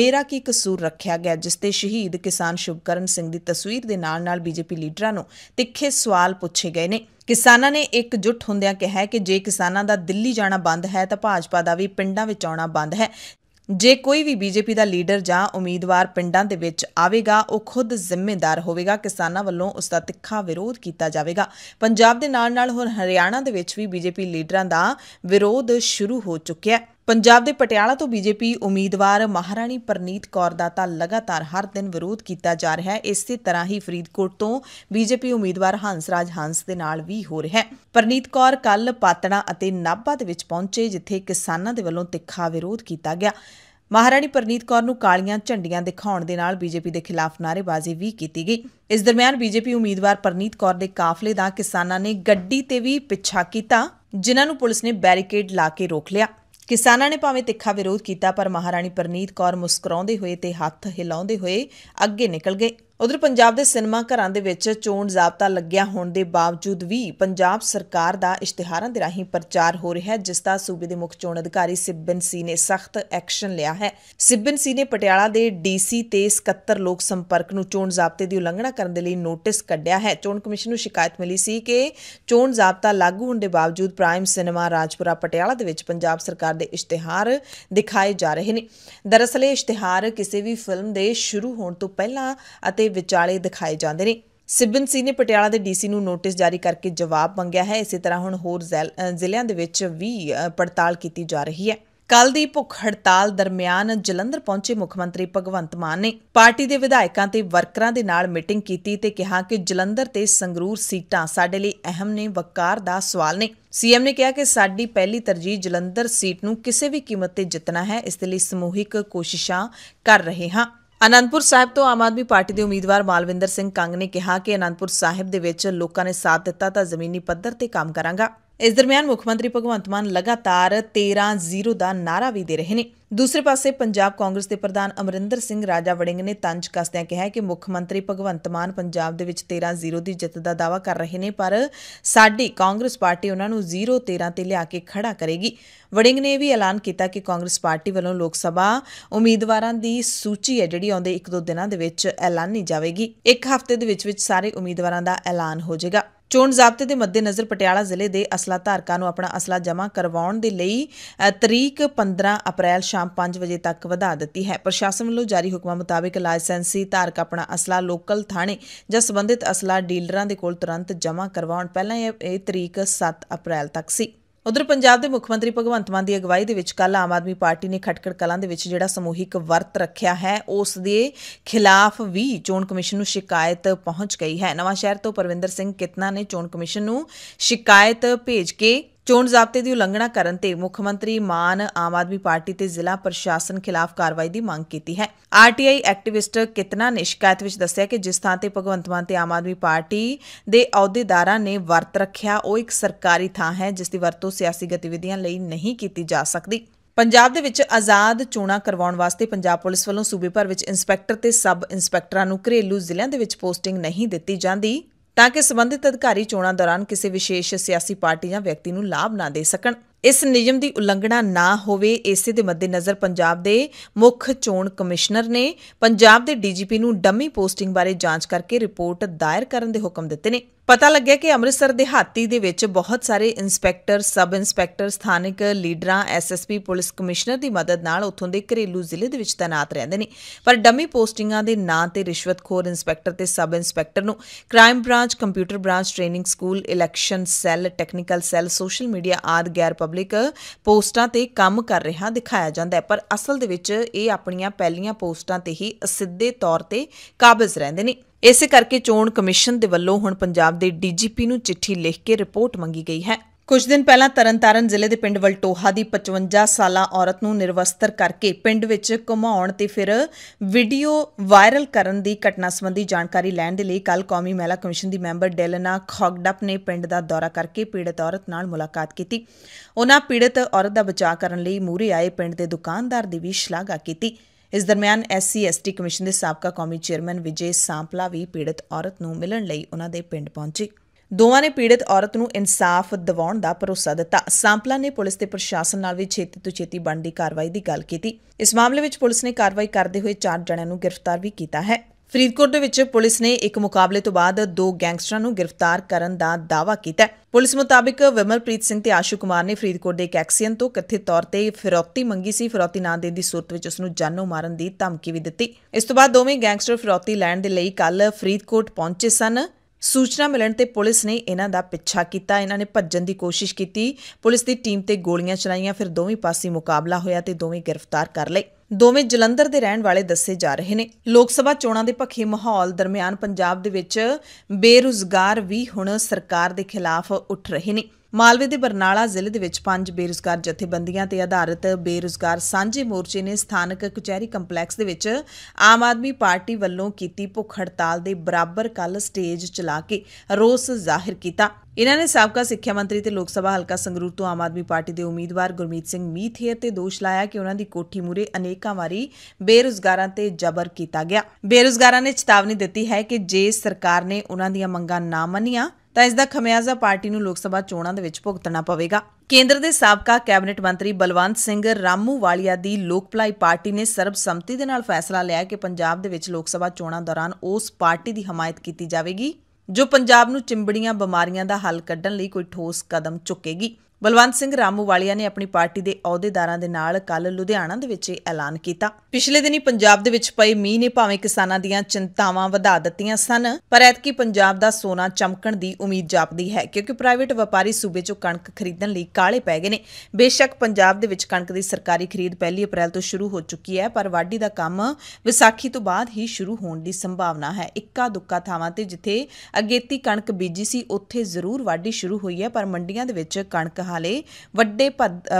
A: ਮੇਰਾ ਕੀ ਕਸੂਰ ਰੱਖ ਰੱਖਿਆ ਗਿਆ ਜਿਸ ਤੇ ਸ਼ਹੀਦ ਕਿਸਾਨ ਸ਼ੁਭਕਰਨ ਸਿੰਘ ਦੀ ਤਸਵੀਰ ਦੇ ਨਾਲ-ਨਾਲ ਬੀਜੇਪੀ ਲੀਡਰਾਂ ਨੂੰ ਤਿੱਖੇ ਸਵਾਲ ਪੁੱਛੇ ਗਏ ਨੇ ਕਿਸਾਨਾਂ ਨੇ ਇੱਕ ਜੁੱਟ ਹੁੰਦਿਆਂ ਕਿਹਾ ਕਿ ਜੇ ਕਿਸਾਨਾਂ ਦਾ ਦਿੱਲੀ ਜਾਣਾ ਬੰਦ ਹੈ ਤਾਂ ਭਾਜਪਾ ਦਾ ਵੀ ਪਿੰਡਾਂ ਵਿੱਚ ਆਉਣਾ ਬੰਦ ਹੈ ਜੇ ਕੋਈ ਵੀ ਬੀਜੇਪੀ ਦਾ ਲੀਡਰ ਜਾਂ ਉਮੀਦਵਾਰ ਪਿੰਡਾਂ ਦੇ ਵਿੱਚ ਆਵੇਗਾ ਉਹ ਖੁਦ ਜ਼ਿੰਮੇਦਾਰ ਹੋਵੇਗਾ ਕਿਸਾਨਾਂ ਵੱਲੋਂ ਉਸ ਦਾ ਤਿੱਖਾ ਵਿਰੋਧ ਕੀਤਾ ਜਾਵੇਗਾ ਪੰਜਾਬ ਦੇ ਨਾਲ ਨਾਲ ਹੁਣ ਹਰਿਆਣਾ ਦੇ ਵਿੱਚ ਵੀ ਬੀਜੇਪੀ ਲੀਡਰਾਂ ਦਾ ਵਿਰੋਧ ਸ਼ੁਰੂ ਹੋ ਚੁੱਕਿਆ ਹੈ ਪੰਜਾਬ ਦੇ ਪਟਿਆਲਾ ਤੋਂ ਬੀਜੇਪੀ ਉਮੀਦਵਾਰ ਮਹਾਰਾਣੀ ਪਰਨੀਤ ਕੌਰ ਦਾ ਤਾਂ ਲਗਾਤਾਰ ਹਰ ਦਿਨ ਵਿਰੋਧ ਕੀਤਾ ਜਾ ਰਿਹਾ ਹੈ ਇਸੇ ਤਰ੍ਹਾਂ ਹੀ ਫਰੀਦਕੋਟ ਤੋਂ ਬੀਜੇਪੀ ਉਮੀਦਵਾਰ ਹੰਸਰਾਜ ਹੰਸ ਦੇ ਨਾਲ ਵੀ ਹੋ ਰਿਹਾ ਹੈ ਪਰਨੀਤ ਕੌਰ ਕੱਲ ਪਾਤਣਾ ਅਤੇ ਨਾਭਾ ਦੇ ਵਿੱਚ ਪਹੁੰਚੇ ਜਿੱਥੇ ਕਿਸਾਨਾਂ ਦੇ ਵੱਲੋਂ ਤਿੱਖਾ ਵਿਰੋਧ ਕੀਤਾ ਗਿਆ ਮਹਾਰਾਣੀ ਪਰਨੀਤ ਕੌਰ ਨੂੰ ਕਾਲੀਆਂ ਝੰਡੀਆਂ ਦਿਖਾਉਣ ਦੇ ਨਾਲ ਬੀਜੇਪੀ ਦੇ ਖਿਲਾਫ ਨਾਰੇਬਾਜ਼ੀ ਵੀ ਕੀਤੀ ਗਈ ਇਸ ਦਰਮਿਆਨ ਬੀਜੇਪੀ ਉਮੀਦਵਾਰ ਪਰਨੀਤ ਕੌਰ ਦੇ ਕਾਫਲੇ ਦਾ ਕਿਸਾਨਾਂ ਨੇ ਗੱਡੀ ਤੇ ਵੀ ਪਿੱਛਾ ਕੀਤਾ ਜਿਨ੍ਹਾਂ ਨੂੰ ਪੁਲਿਸ ਨੇ ਬੈਰੀਕੇਡ ਲਾ ਕੇ ਰੋਕ ਲਿਆ ਕਿਸਾਨਾਂ ਨੇ ਭਾਵੇਂ ਤਿੱਖਾ ਵਿਰੋਧ ਕੀਤਾ ਪਰ ਮਹਾਰਾਣੀ ਪਰਨੀਤ ਕੌਰ ਮੁਸਕਰਾਉਂਦੇ ਹੋਏ ਤੇ ਹੱਥ ਹਿਲਾਉਂਦੇ ਹੋਏ ਅੱਗੇ ਨਿਕਲ ਗਏ ਉਧਰ ਪੰਜਾਬ ਦੇ ਸਿਨੇਮਾ ਘਰਾਂ ਦੇ ਵਿੱਚ ਚੋਣ ਜ਼ਾਬਤਾ ਲੱਗਿਆ ਹੋਣ ਦੇ ਬਾਵਜੂਦ ਵੀ ਪੰਜਾਬ ਸਰਕਾਰ ਦਾ ਇਸ਼ਤਿਹਾਰਾਂ ਦੇ ਰਾਹੀਂ ਪ੍ਰਚਾਰ ਹੋ ਰਿਹਾ ਹੈ ਜਿਸ ਦਾ ਸੂਬੇ ਦੇ ਮੁੱਖ ਚੋਣ ਅਧਿਕਾਰੀ ਸਿਬਨ ਸੀ ਨੇ ਸਖਤ ਐਕਸ਼ਨ ਲਿਆ ਹੈ ਸਿਬਨ ਸੀ ਨੇ ਪਟਿਆਲਾ ਦੇ ਡੀਸੀ ਤੇ 71 ਲੋਕ ਸੰਪਰਕ ਨੂੰ ਚੋਣ ਜ਼ਾਬਤੇ ਦੀ ਉਲੰਘਣਾ ਕਰਨ ਦੇ ਲਈ ਨੋਟਿਸ ਕੱਢਿਆ ਹੈ ਚੋਣ ਕਮਿਸ਼ਨ ਨੂੰ ਸ਼ਿਕਾਇਤ ਮਿਲੀ ਸੀ ਕਿ ਚੋਣ ਜ਼ਾਬਤਾ ਲਾਗੂ ਹੋਣ ਦੇ ਬਾਵਜੂਦ ਪ੍ਰਾਈਮ ਸਿਨੇਮਾ ਰਾਜਪੁਰਾ ਪਟਿਆਲਾ ਦੇ ਵਿੱਚ ਪੰਜਾਬ ਸਰਕਾਰ ਦੇ ਇਸ਼ਤਿਹਾਰ ਦਿਖਾਏ ਜਾ ਰਹੇ ਨੇ ਦਰਅਸਲ ਇਹ ਇਸ਼ਤਿਹਾਰ ਕਿਸੇ ਵੀ ਫਿਲਮ ਦੇ ਸ਼ੁਰੂ ਹੋਣ ਤੋਂ ਪਹਿਲਾਂ ਅਤੇ ਦੇ ਵਿਚਾਲੇ ਦਿਖਾਏ ਜਾਂਦੇ ਨੇ ਸਿਬਨ ਸਿੰਘ ਨੇ ਪਟਿਆਲਾ ਦੇ ਡੀਸੀ ਨੂੰ ਨੋਟਿਸ ਜਾਰੀ ਕਰਕੇ ਜਵਾਬ ਮੰਗਿਆ ਹੈ ਇਸੇ ਤਰ੍ਹਾਂ ਹੁਣ ਹੋਰ ਜ਼ਿਲ੍ਹਿਆਂ ਦੇ ਵਿੱਚ ਵੀ ਪੜਤਾਲ ਕੀਤੀ ਜਾ ਰਹੀ ਹੈ ਕੱਲ ਦੀ ਭੁੱਖ ਹੜਤਾਲ ਦਰਮਿਆਨ ਜਲੰਧਰ ਪਹੁੰਚੇ ਮੁੱਖ ਮੰਤਰੀ ਭਗਵੰਤ ਮਾਨ ਨੇ ਪਾਰਟੀ ਦੇ ਵਿਧਾਇਕਾਂ ਤੇ ਵਰਕਰਾਂ ਦੇ ਨਾਲ ਮੀਟਿੰਗ ਕੀਤੀ ਤੇ ਕਿਹਾ ਕਿ ਜਲੰਧਰ ਤੇ ਸੰਗਰੂਰ ਸੀਟਾਂ ਸਾਡੇ ਲਈ ਅਹਿਮ ਨੇ ਵਕਾਰ ਦਾ ਸਵਾਲ ਨੇ ਸੀਐਮ ਨੇ ਕਿਹਾ ਕਿ ਸਾਡੀ ਪਹਿਲੀ ਤਰਜੀਹ ਜਲੰਧਰ ਸੀਟ ਨੂੰ ਕਿਸੇ ਵੀ ਕੀਮਤ ਤੇ ਜਿੱਤਣਾ ਹੈ ਇਸ ਦੇ ਲਈ ਸਮੂਹਿਕ ਕੋਸ਼ਿਸ਼ਾਂ ਕਰ ਰਹੇ ਹਾਂ ਅਨੰਦਪੁਰ ਸਾਹਿਬ ਤੋਂ ਆਮ ਆਦਮੀ ਪਾਰਟੀ ਦੇ ਉਮੀਦਵਾਰ ਮਾਲਵਿੰਦਰ ਸਿੰਘ ਕੰਗ ਨੇ ਕਿਹਾ ਕਿ ਅਨੰਦਪੁਰ ਸਾਹਿਬ ਦੇ ਵਿੱਚ ਲੋਕਾਂ ਨੇ ਸਾਥ ਦਿੱਤਾ ਤਾਂ ਜ਼ਮੀਨੀ ਪੱਧਰ ਤੇ ਕੰਮ ਕਰਾਂਗਾ ਇਸ ਦਰਮਿਆਨ ਮੁੱਖ ਮੰਤਰੀ ਭਗਵੰਤ ਮਾਨ ਲਗਾਤਾਰ 13-0 ਦਾ ਨਾਰਾ ਵੀ ਦੇ ਰਹੇ ਨੇ ਦੂਸਰੇ ਪਾਸੇ ਪੰਜਾਬ ਕਾਂਗਰਸ ਦੇ ਪ੍ਰਧਾਨ ਅਮਰਿੰਦਰ ਸਿੰਘ ਰਾਜਾ ਵੜਿੰਗ ਨੇ ਤੰਜ ਕਸਦਿਆਂ ਕਿਹਾ ਕਿ ਮੁੱਖ ਮੰਤਰੀ ਭਗਵੰਤ ਮਾਨ ਪੰਜਾਬ ਦੇ ਵਿੱਚ 13-0 ਦੀ ਜਿੱਤ ਦਾ ਦਾਅਵਾ ਕਰ ਰਹੇ ਨੇ ਪਰ ਸਾਡੀ ਕਾਂਗਰਸ ਪਾਰਟੀ ਉਹਨਾਂ ਨੂੰ 0-13 ਤੇ ਲਿਆ ਕੇ ਖੜਾ ਕਰੇਗੀ ਵੜਿੰਗ ਨੇ ਵੀ ਐਲਾਨ ਕੀਤਾ ਕਿ ਕਾਂਗਰਸ ਪਾਰਟੀ ਵੱਲੋਂ ਲੋਕ ਸਭਾ ਉਮੀਦਵਾਰਾਂ ਦੀ ਸੂਚੀ ਹੈ ਜਿਹੜੀ ਆਉਂਦੇ 1-2 ਦਿਨਾਂ ਦੇ ਵਿੱਚ ਐਲਾਨੀ ਜਾਵੇਗੀ ਇੱਕ ਹਫ਼ਤੇ ਦੇ ਵਿੱਚ ਵਿੱਚ ਸਾਰੇ ਉਮੀਦਵਾਰਾਂ ਦਾ ਐਲਾਨ ਹੋ ਜਾਏਗਾ ਚੋਣ ਜ਼ਾਬਤੇ ਦੇ ਮੱਦੇਨਜ਼ਰ ਪਟਿਆਲਾ ਜ਼ਿਲ੍ਹੇ ਦੇ ਅਸਲਾ ਧਾਰਕਾਂ ਨੂੰ ਆਪਣਾ ਅਸਲਾ ਜਮ੍ਹਾਂ ਕਰਵਾਉਣ ਦੇ ਲਈ ਤਰੀਕ 15 ਅਪ੍ਰੈਲ ਸ਼ਾਮ 5 ਵਜੇ ਤੱਕ ਵਧਾ ਦਿੱਤੀ ਹੈ ਪ੍ਰਸ਼ਾਸਨ ਵੱਲੋਂ ਜਾਰੀ ਹੁਕਮਾਂ ਮੁਤਾਬਕ ਲਾਇਸੈਂਸੀ ਧਾਰਕ ਆਪਣਾ ਅਸਲਾ ਲੋਕਲ ਥਾਣੇ ਜਾਂ ਸੰਬੰਧਿਤ ਅਸਲਾ ਡੀਲਰਾਂ ਦੇ ਕੋਲ ਤੁਰੰਤ ਜਮ੍ਹਾਂ ਕਰਵਾਉਣ ਪਹਿਲਾਂ ਇਹ ਤਰੀਕ 7 ਅਪ੍ਰੈਲ ਤੱਕ ਸੀ ਉਧਰ ਪੰਜਾਬ ਦੇ ਮੁੱਖ ਮੰਤਰੀ ਭਗਵੰਤ ਮਾਨ ਦੀ ਅਗਵਾਈ ਦੇ ਵਿੱਚ ਕੱਲ ਆਮ ਆਦਮੀ ਪਾਰਟੀ ਨੇ ਖਟਕੜ ਕਲਾਂ ਦੇ ਵਿੱਚ ਜਿਹੜਾ ਸਮੂਹਿਕ ਵਰਤ ਰੱਖਿਆ ਹੈ ਉਸ ਦੇ ਖਿਲਾਫ ਵੀ ਚੋਣ ਕਮਿਸ਼ਨ ਨੂੰ ਸ਼ਿਕਾਇਤ ਪਹੁੰਚ ਗਈ ਹੈ ਨਵਾਂ ਸ਼ਹਿਰ ਤੋਂ ਪਰਵਿੰਦਰ ਸਿੰਘ ਕਿਤਨਾ ਨੇ ਚੋਣ ਕਮਿਸ਼ਨ ਨੂੰ ਸ਼ਿਕਾਇਤ ਭੇਜ ਕੇ ਚੋਣ ਜ਼ਾਬਤੇ ਦੀ ਉਲੰਘਣਾ ਕਰਨ ਤੇ ਮੁੱਖ ਮੰਤਰੀ ਮਾਨ ਆਮ ਆਦਮੀ ਪਾਰਟੀ ਤੇ ਜ਼ਿਲ੍ਹਾ ਪ੍ਰਸ਼ਾਸਨ ਖਿਲਾਫ ਕਾਰਵਾਈ ਦੀ ਮੰਗ ਕੀਤੀ ਹੈ ਆਰਟੀਆਈ ਐਕਟਿਵਿਸਟ ਕਿਤਨਾ ਨੇ ਸ਼ਿਕਾਇਤ ਵਿੱਚ ਦੱਸਿਆ ਕਿ ਜਿਸ ਥਾਂ ਤੇ ਭਗਵੰਤ ਮਾਨ ਤੇ ਆਮ ਆਦਮੀ ਪਾਰਟੀ ਦੇ ਅਹੁਦੇਦਾਰਾਂ ਨੇ ਵਰਤ ਰੱਖਿਆ ਉਹ ਇੱਕ ਸਰਕਾਰੀ ਥਾਂ ਹੈ ਜਿਸ ਦੀ ਵਰਤੋਂ ਸਿਆਸੀ ਗਤੀਵਿਧੀਆਂ ਲਈ ਨਹੀਂ ਕੀਤੀ ਜਾ ਸਕਦੀ ਪੰਜਾਬ ਦੇ ਵਿੱਚ ਆਜ਼ਾਦ ਚੋਣਾਂ ਕਰਵਾਉਣ ਵਾਸਤੇ ਪੰਜਾਬ ਪੁਲਿਸ ਵੱਲੋਂ ਸੂਬੇ ਭਰ ਵਿੱਚ ਇੰਸਪੈਕਟਰ ਤੇ ਸਬ ਇੰਸਪੈਕਟਰਾਂ ਨੂੰ ਘਰੇਲੂ ਜ਼ਿਲ੍ਹਿਆਂ ਦੇ ਵਿੱਚ ਪੋਸਟਿੰਗ ਨਹੀਂ ਦਿੱਤੀ ਜਾਂਦੀ ਤਾਂ ਕਿ ਸੰਬੰਧਿਤ ਅਧਿਕਾਰੀ ਚੋਣਾਂ ਦੌਰਾਨ ਕਿਸੇ ਵਿਸ਼ੇਸ਼ ਸਿਆਸੀ ਪਾਰਟੀ ਜਾਂ ਵਿਅਕਤੀ ਨੂੰ ਲਾਭ ਨਾ ਦੇ ਸਕਣ ਇਸ ਨਿਯਮ ਦੀ ਉਲੰਘਣਾ ਨਾ ਹੋਵੇ ਇਸੇ ਦੇ ਮੱਦੇਨਜ਼ਰ ਪੰਜਾਬ ਦੇ ਮੁੱਖ ਚੋਣ ਕਮਿਸ਼ਨਰ ਨੇ ਪੰਜਾਬ ਦੇ ਡੀਜੀਪੀ ਨੂੰ ਡੰਮੀ ਪੋਸਟਿੰਗ ਬਾਰੇ ਜਾਂਚ ਕਰਕੇ ਰਿਪੋਰਟ ਦਾਇਰ ਕਰਨ ਦੇ ਹੁਕਮ ਦਿੱਤੇ ਨੇ ਪਤਾ ਲੱਗਿਆ ਕਿ ਅੰਮ੍ਰਿਤਸਰ ਦਿਹਾਤੀ ਦੇ ਵਿੱਚ ਬਹੁਤ ਸਾਰੇ ਇਨਸਪੈਕਟਰ ਸਬ ਇਨਸਪੈਕਟਰ ਸਥਾਨਕ ਲੀਡਰਾਂ ਐਸਐਸਪੀ ਪੁਲਿਸ ਕਮਿਸ਼ਨਰ ਦੀ ਮਦਦ ਨਾਲ ਉੱਥੋਂ ਦੇ ਘਰੇਲੂ ਜ਼ਿਲ੍ਹੇ ਦੇ ਵਿੱਚ ਤਾਇਨਾਤ ਰਹਿੰਦੇ ਨੇ ਪਰ ਡਮੀ ਪੋਸਟਿੰਗਾਂ ਦੇ ਨਾਂ ਤੇ ਰਿਸ਼ਵਤਖੋਰ ਇਨਸਪੈਕਟਰ ਤੇ ਸਬ ਇਨਸਪੈਕਟਰ ਨੂੰ crime branch computer branch training school election cell technical cell social media ਆਦ ਗੈਰ ਪਬਲਿਕ ਪੋਸਟਾਂ ਤੇ ਕੰਮ ਕਰ ਰਿਹਾ ਦਿਖਾਇਆ ਜਾਂਦਾ ਹੈ ਪਰ ਅਸਲ ਦੇ ਵਿੱਚ ਇਹ ਆਪਣੀਆਂ ਪਹਿਲੀਆਂ ਪੋਸਟਾਂ ਤੇ ਹੀ ਅਸਿੱਧੇ ਤੌਰ ਤੇ ਕਾਬਜ਼ ਰਹਿੰਦੇ ਨੇ ਇਸੇ ਕਰਕੇ ਚੋਣ ਕਮਿਸ਼ਨ ਦੇ ਵੱਲੋਂ ਹੁਣ ਪੰਜਾਬ ਦੇ ਡੀਜੀਪੀ ਨੂੰ ਚਿੱਠੀ ਲਿਖ ਕੇ ਰਿਪੋਰਟ ਮੰਗੀ ਗਈ ਹੈ ਕੁਝ ਦਿਨ ਪਹਿਲਾਂ ਤਰਨਤਾਰਨ ਜ਼ਿਲ੍ਹੇ ਦੇ ਪਿੰਡ ਵਲਟੋਹਾ ਦੀ 55 ਸਾਲਾ ਔਰਤ ਨੂੰ ਨਿਰਵਸਤਰ ਕਰਕੇ ਪਿੰਡ ਵਿੱਚ ਘੁਮਾਉਣ ਤੇ ਫਿਰ ਵੀਡੀਓ ਵਾਇਰਲ ਕਰਨ ਦੀ ਘਟਨਾ ਸੰਬੰਧੀ ਜਾਣਕਾਰੀ ਲੈਣ ਦੇ ਲਈ ਕੱਲ ਕੌਮੀ ਮਹਿਲਾ ਕਮਿਸ਼ਨ ਦੀ ਮੈਂਬਰ ਡੈਲਨਾ ਖੌਗਡਪ ਨੇ ਪਿੰਡ ਦਾ ਦੌਰਾ ਕਰਕੇ ਪੀੜਤ ਔਰਤ ਨਾਲ ਮੁਲਾਕਾਤ ਕੀਤੀ ਉਹਨਾਂ ਪੀੜਤ ਔਰਤ ਦਾ ਬਚਾਅ ਕਰਨ ਲਈ ਮੂਰੇ ਆਏ ਪਿੰਡ ਦੇ ਦੁਕਾਨਦਾਰ ਦੀ ਵੀ ਸ਼ਲਾਘਾ ਕੀਤੀ ਇਸ ਦਰਮਿਆਨ ਐਸਸੀ ਐਸਟੀ ਕਮਿਸ਼ਨ ਦੇ ਸਾਬਕਾ ਕੌਮੀ ਚੇਅਰਮੈਨ ਵਿਜੇ ਸਾਂਪਲਾ ਵੀ ਪੀੜਤ ਔਰਤ ਨੂੰ ਮਿਲਣ ਲਈ ਉਹਨਾਂ ਦੇ ਪਿੰਡ ਪਹੁੰਚੇ ਦੋਵਾਂ ਨੇ ਪੀੜਤ ਔਰਤ ਨੂੰ ਇਨਸਾਫ ਦਿਵਾਉਣ ਦਾ ਭਰੋਸਾ ਦਿੱਤਾ ਸਾਂਪਲਾ ਨੇ ਪੁਲਿਸ ਤੇ ਪ੍ਰਸ਼ਾਸਨ ਨਾਲ ਵੀ ਛੇਤੀ ਤੋਂ ਛੇਤੀ ਬਣਦੀ ਕਾਰਵਾਈ ਦੀ ਗੱਲ ਕੀਤੀ ਇਸ ਮਾਮਲੇ ਵਿੱਚ ਪੁਲਿਸ ਨੇ ਕਾਰਵਾਈ ਕਰਦੇ ਹੋਏ ਚਾਰ ਜਣਿਆਂ ਨੂੰ ਗ੍ਰਿਫਤਾਰ ਵੀ ਕੀਤਾ ਹੈ ਫਰੀਦਕੋਟ ਦੇ ਵਿੱਚ ਪੁਲਿਸ ਨੇ ਇੱਕ ਮੁਕਾਬਲੇ ਤੋਂ ਬਾਅਦ ਦੋ ਗੈਂਗਸਟਰਾਂ ਨੂੰ ਗ੍ਰਿਫਤਾਰ ਕਰਨ ਦਾ ਦਾਅਵਾ ਕੀਤਾ ਪੁਲਿਸ ਮੁਤਾਬਕ ਵਿਮਲਪ੍ਰੀਤ ਸਿੰਘ ਤੇ ਆਸ਼ੂ ਕੁਮਾਰ ਨੇ ਫਰੀਦਕੋਟ ਦੇ ਇੱਕ ਐਕਸੀਅਨ ਤੋਂ ਕਥਿਤ ਤੌਰ ਤੇ ਫਿਰੌਤੀ ਮੰਗੀ ਸੀ ਫਿਰੌਤੀ ਨਾ ਦੇਣ ਦੀ ਸੂਰਤ ਵਿੱਚ ਉਸ ਨੂੰ ਜਾਨੋਂ ਮਾਰਨ ਦੀ ਧਮਕੀ ਵੀ ਦਿੱਤੀ ਇਸ ਤੋਂ ਬਾਅਦ ਦੋਵੇਂ ਗੈਂਗਸਟਰ ਫਿਰੌਤੀ ਲੈਣ ਦੇ ਲਈ ਕੱਲ ਫਰੀਦਕੋਟ ਪਹੁੰਚੇ ਸਨ ਸੂਚਨਾ ਮਿਲਣ ਤੇ ਪੁਲਿਸ ਨੇ ਇਹਨਾਂ ਦਾ ਪਿੱਛਾ ਕੀਤਾ ਇਹਨਾਂ ਨੇ ਭੱਜਣ ਦੀ ਕੋਸ਼ਿਸ਼ ਕੀਤੀ ਪੁਲਿਸ ਦੀ ਟੀਮ ਤੇ ਗੋਲੀਆਂ ਚਲਾਈਆਂ ਫਿਰ ਦੋਵੇਂ ਪਾਸੇ ਮੁਕਾਬਲਾ ਹੋਇਆ ਤੇ ਦੋਵੇਂ ਗ੍ਰਿਫਤਾਰ ਕਰ ਲਏ ਦੋਵੇਂ ਜਲੰਧਰ ਦੇ ਰਹਿਣ ਵਾਲੇ ਦੱਸੇ ਜਾ ਰਹੇ ਨੇ ਲੋਕ ਸਭਾ ਚੋਣਾਂ ਦੇ ਭਖੇ ਮਾਹੌਲ ਦਰਮਿਆਨ ਪੰਜਾਬ ਦੇ ਵਿੱਚ ਬੇਰੁਜ਼ਗਾਰ ਵੀ ਹੁਣ ਸਰਕਾਰ ਦੇ ਖਿਲਾਫ ਉੱਠ ਰਹੇ ਨੇ ਮਾਲਵੇ ਦੇ ਬਰਨਾਲਾ ਜ਼ਿਲ੍ਹੇ ਦੇ ਵਿੱਚ ਪੰਜ ਬੇਰੁਜ਼ਗਾਰ ਜਥੇਬੰਦੀਆਂ ਤੇ ਆਧਾਰਿਤ ਬੇਰੁਜ਼ਗਾਰ ਸਾਂਝੇ ਮੋਰਚੇ ਨੇ ਸਥਾਨਕ ਕਚਹਿਰੀ ਕੰਪਲੈਕਸ ਦੇ ਵਿੱਚ ਆਮ ਆਦਮੀ ਪਾਰਟੀ ਵੱਲੋਂ ਕੀਤੀ ਭੁੱਖ ਹੜਤਾਲ ਦੇ ਬਰਾਬਰ ਕੱਲ ਸਟੇਜ ਚਲਾ ਕੇ ਰੋਸ ਜ਼ਾਹਿਰ ਕੀਤਾ ਇਹਨਾਂ ਨੇ ਸਾਬਕਾ ਸਿੱਖਿਆ ਮੰਤਰੀ ਤੇ ਲੋਕ ਸਭਾ ਹਲਕਾ ਸੰਗਰੂਰ ਤੋਂ ਆਮ ਆਦਮੀ ਪਾਰਟੀ ਦੇ ਉਮੀਦਵਾਰ ਗੁਰਮੀਤ ਸਿੰਘ ਮੀਥੇਰ ਤੇ ਦੋਸ਼ ਲਾਇਆ ਕਿ ਉਹਨਾਂ ਦੀ ਕੋਠੀ ਮੂਰੇ ਅਨੇਕਾਂ ਵਾਰੀ ਬੇਰੁਜ਼ਗਾਰਾਂ ਤੇ ਜ਼ਬਰ ਕੀਤਾ ਗਿਆ ਬੇਰੁਜ਼ਗਾਰਾਂ ਨੇ ਚੇਤਾਵਨੀ ਦਿੱਤੀ ਹੈ ਕਿ ਜੇ ਸਰਕਾਰ ਨੇ ਉਹਨਾਂ ਦੀਆਂ ਮੰਗਾਂ ਨਾ ਮੰਨੀਆਂ ਤਾਂ ਇਸ ਦਾ ਖਮਿਆਜ਼ਾ ਪਾਰਟੀ ਨੂੰ ਲੋਕ ਸਭਾ ਚੋਣਾਂ ਦੇ ਵਿੱਚ ਭੁਗਤਣਾ ਪਵੇਗਾ ਕੇਂਦਰ ਦੇ ਸਾਬਕਾ ਕੈਬਨਿਟ ਮੰਤਰੀ ਬਲਵੰਤ ਸਿੰਘ ਰਾਮੂ ਵਾਲੀਆ ਦੀ ਲੋਕ ਭਲਾਈ ਪਾਰਟੀ ਨੇ ਸਰਬਸੰਮਤੀ ਦੇ ਨਾਲ ਫੈਸਲਾ ਲਿਆ ਕਿ ਪੰਜਾਬ ਦੇ ਵਿੱਚ ਲੋਕ ਸਭਾ ਚੋਣਾਂ ਦੌਰਾਨ ਉਸ ਪਾਰਟੀ ਦੀ ਹਮਾਇਤ ਕੀਤੀ ਜਾਵੇਗੀ ਜੋ ਪੰਜਾਬ ਨੂੰ ਚਿੰਬੜੀਆਂ ਬਿਮਾਰੀਆਂ ਦਾ ਹੱਲ ਕੱਢਣ ਲਈ ਕੋਈ ਠੋਸ ਕਦਮ ਚੁੱਕੇਗੀ ਬਲਵੰਤ ਸਿੰਘ ਰਾਮੂ ਵਾਲੀਆ ਨੇ ਆਪਣੀ ਪਾਰਟੀ ਦੇ ਅਹੁਦੇਦਾਰਾਂ ਦੇ ਨਾਲ ਕੱਲ ਲੁਧਿਆਣਾ ਦੇ ਵਿੱਚ ਐਲਾਨ ਕੀਤਾ ਪਿਛਲੇ ਦਿਨੀ ਪੰਜਾਬ ਦੇ ਵਿੱਚ ਪਏ ਮੀਂਹ ਨੇ ਭਾਵੇਂ ਕਿਸਾਨਾਂ ਦੀਆਂ ਚਿੰਤਾਵਾਂ ਵਧਾ ਦਿੱਤੀਆਂ ਸਨ ਪਰ ਐਤਕੀ ਪੰਜਾਬ ਦਾ ਸੋਨਾ ਚਮਕਣ ਦੀ ਉਮੀਦ ਜਾਪਦੀ ਹੈ ਕਿਉਂਕਿ ਪ੍ਰਾਈਵੇਟ ਵਪਾਰੀ ਸੂਬੇ 'ਚੋਂ ਕਣਕ ਖਰੀਦਣ ਲਈ ਕਾਲੇ ਪੈ ਗਏ ਨੇ ਬੇਸ਼ੱਕ ਪੰਜਾਬ ਦੇ ਵਿੱਚ ਕਣਕ ਦੀ ਸਰਕਾਰੀ ਖਰੀਦ 1 ਅਪ੍ਰੈਲ ਤੋਂ ਸ਼ੁਰੂ ਹੋ ਚੁੱਕੀ ਹੈ ਪਰ ਵਾਢੀ ਦਾ ਕੰਮ ਵਿਸਾਖੀ ਤੋਂ ਬਾਅਦ ਹੀ ਸ਼ੁਰੂ ਹੋਣ ਦੀ ਸੰਭਾਵਨਾ ਹੈ ਇੱਕਾ ਦੁੱਕਾ ਥਾਵਾਂ ਤੇ ਜਿੱਥੇ ਅਗੇਤੀ ਕਣਕ ਬੀਜੀ ਸੀ ਉੱਥੇ ਜ਼ਰੂਰ ਵਾਢੀ ਸ਼ੁਰੂ ਹੋਈ ਹੈ ਪਰ ਮੰਡੀਆਂ ਦੇ ਵਿੱਚ ਕਣਕ ਹਾਲੇ ਵੱਡੇ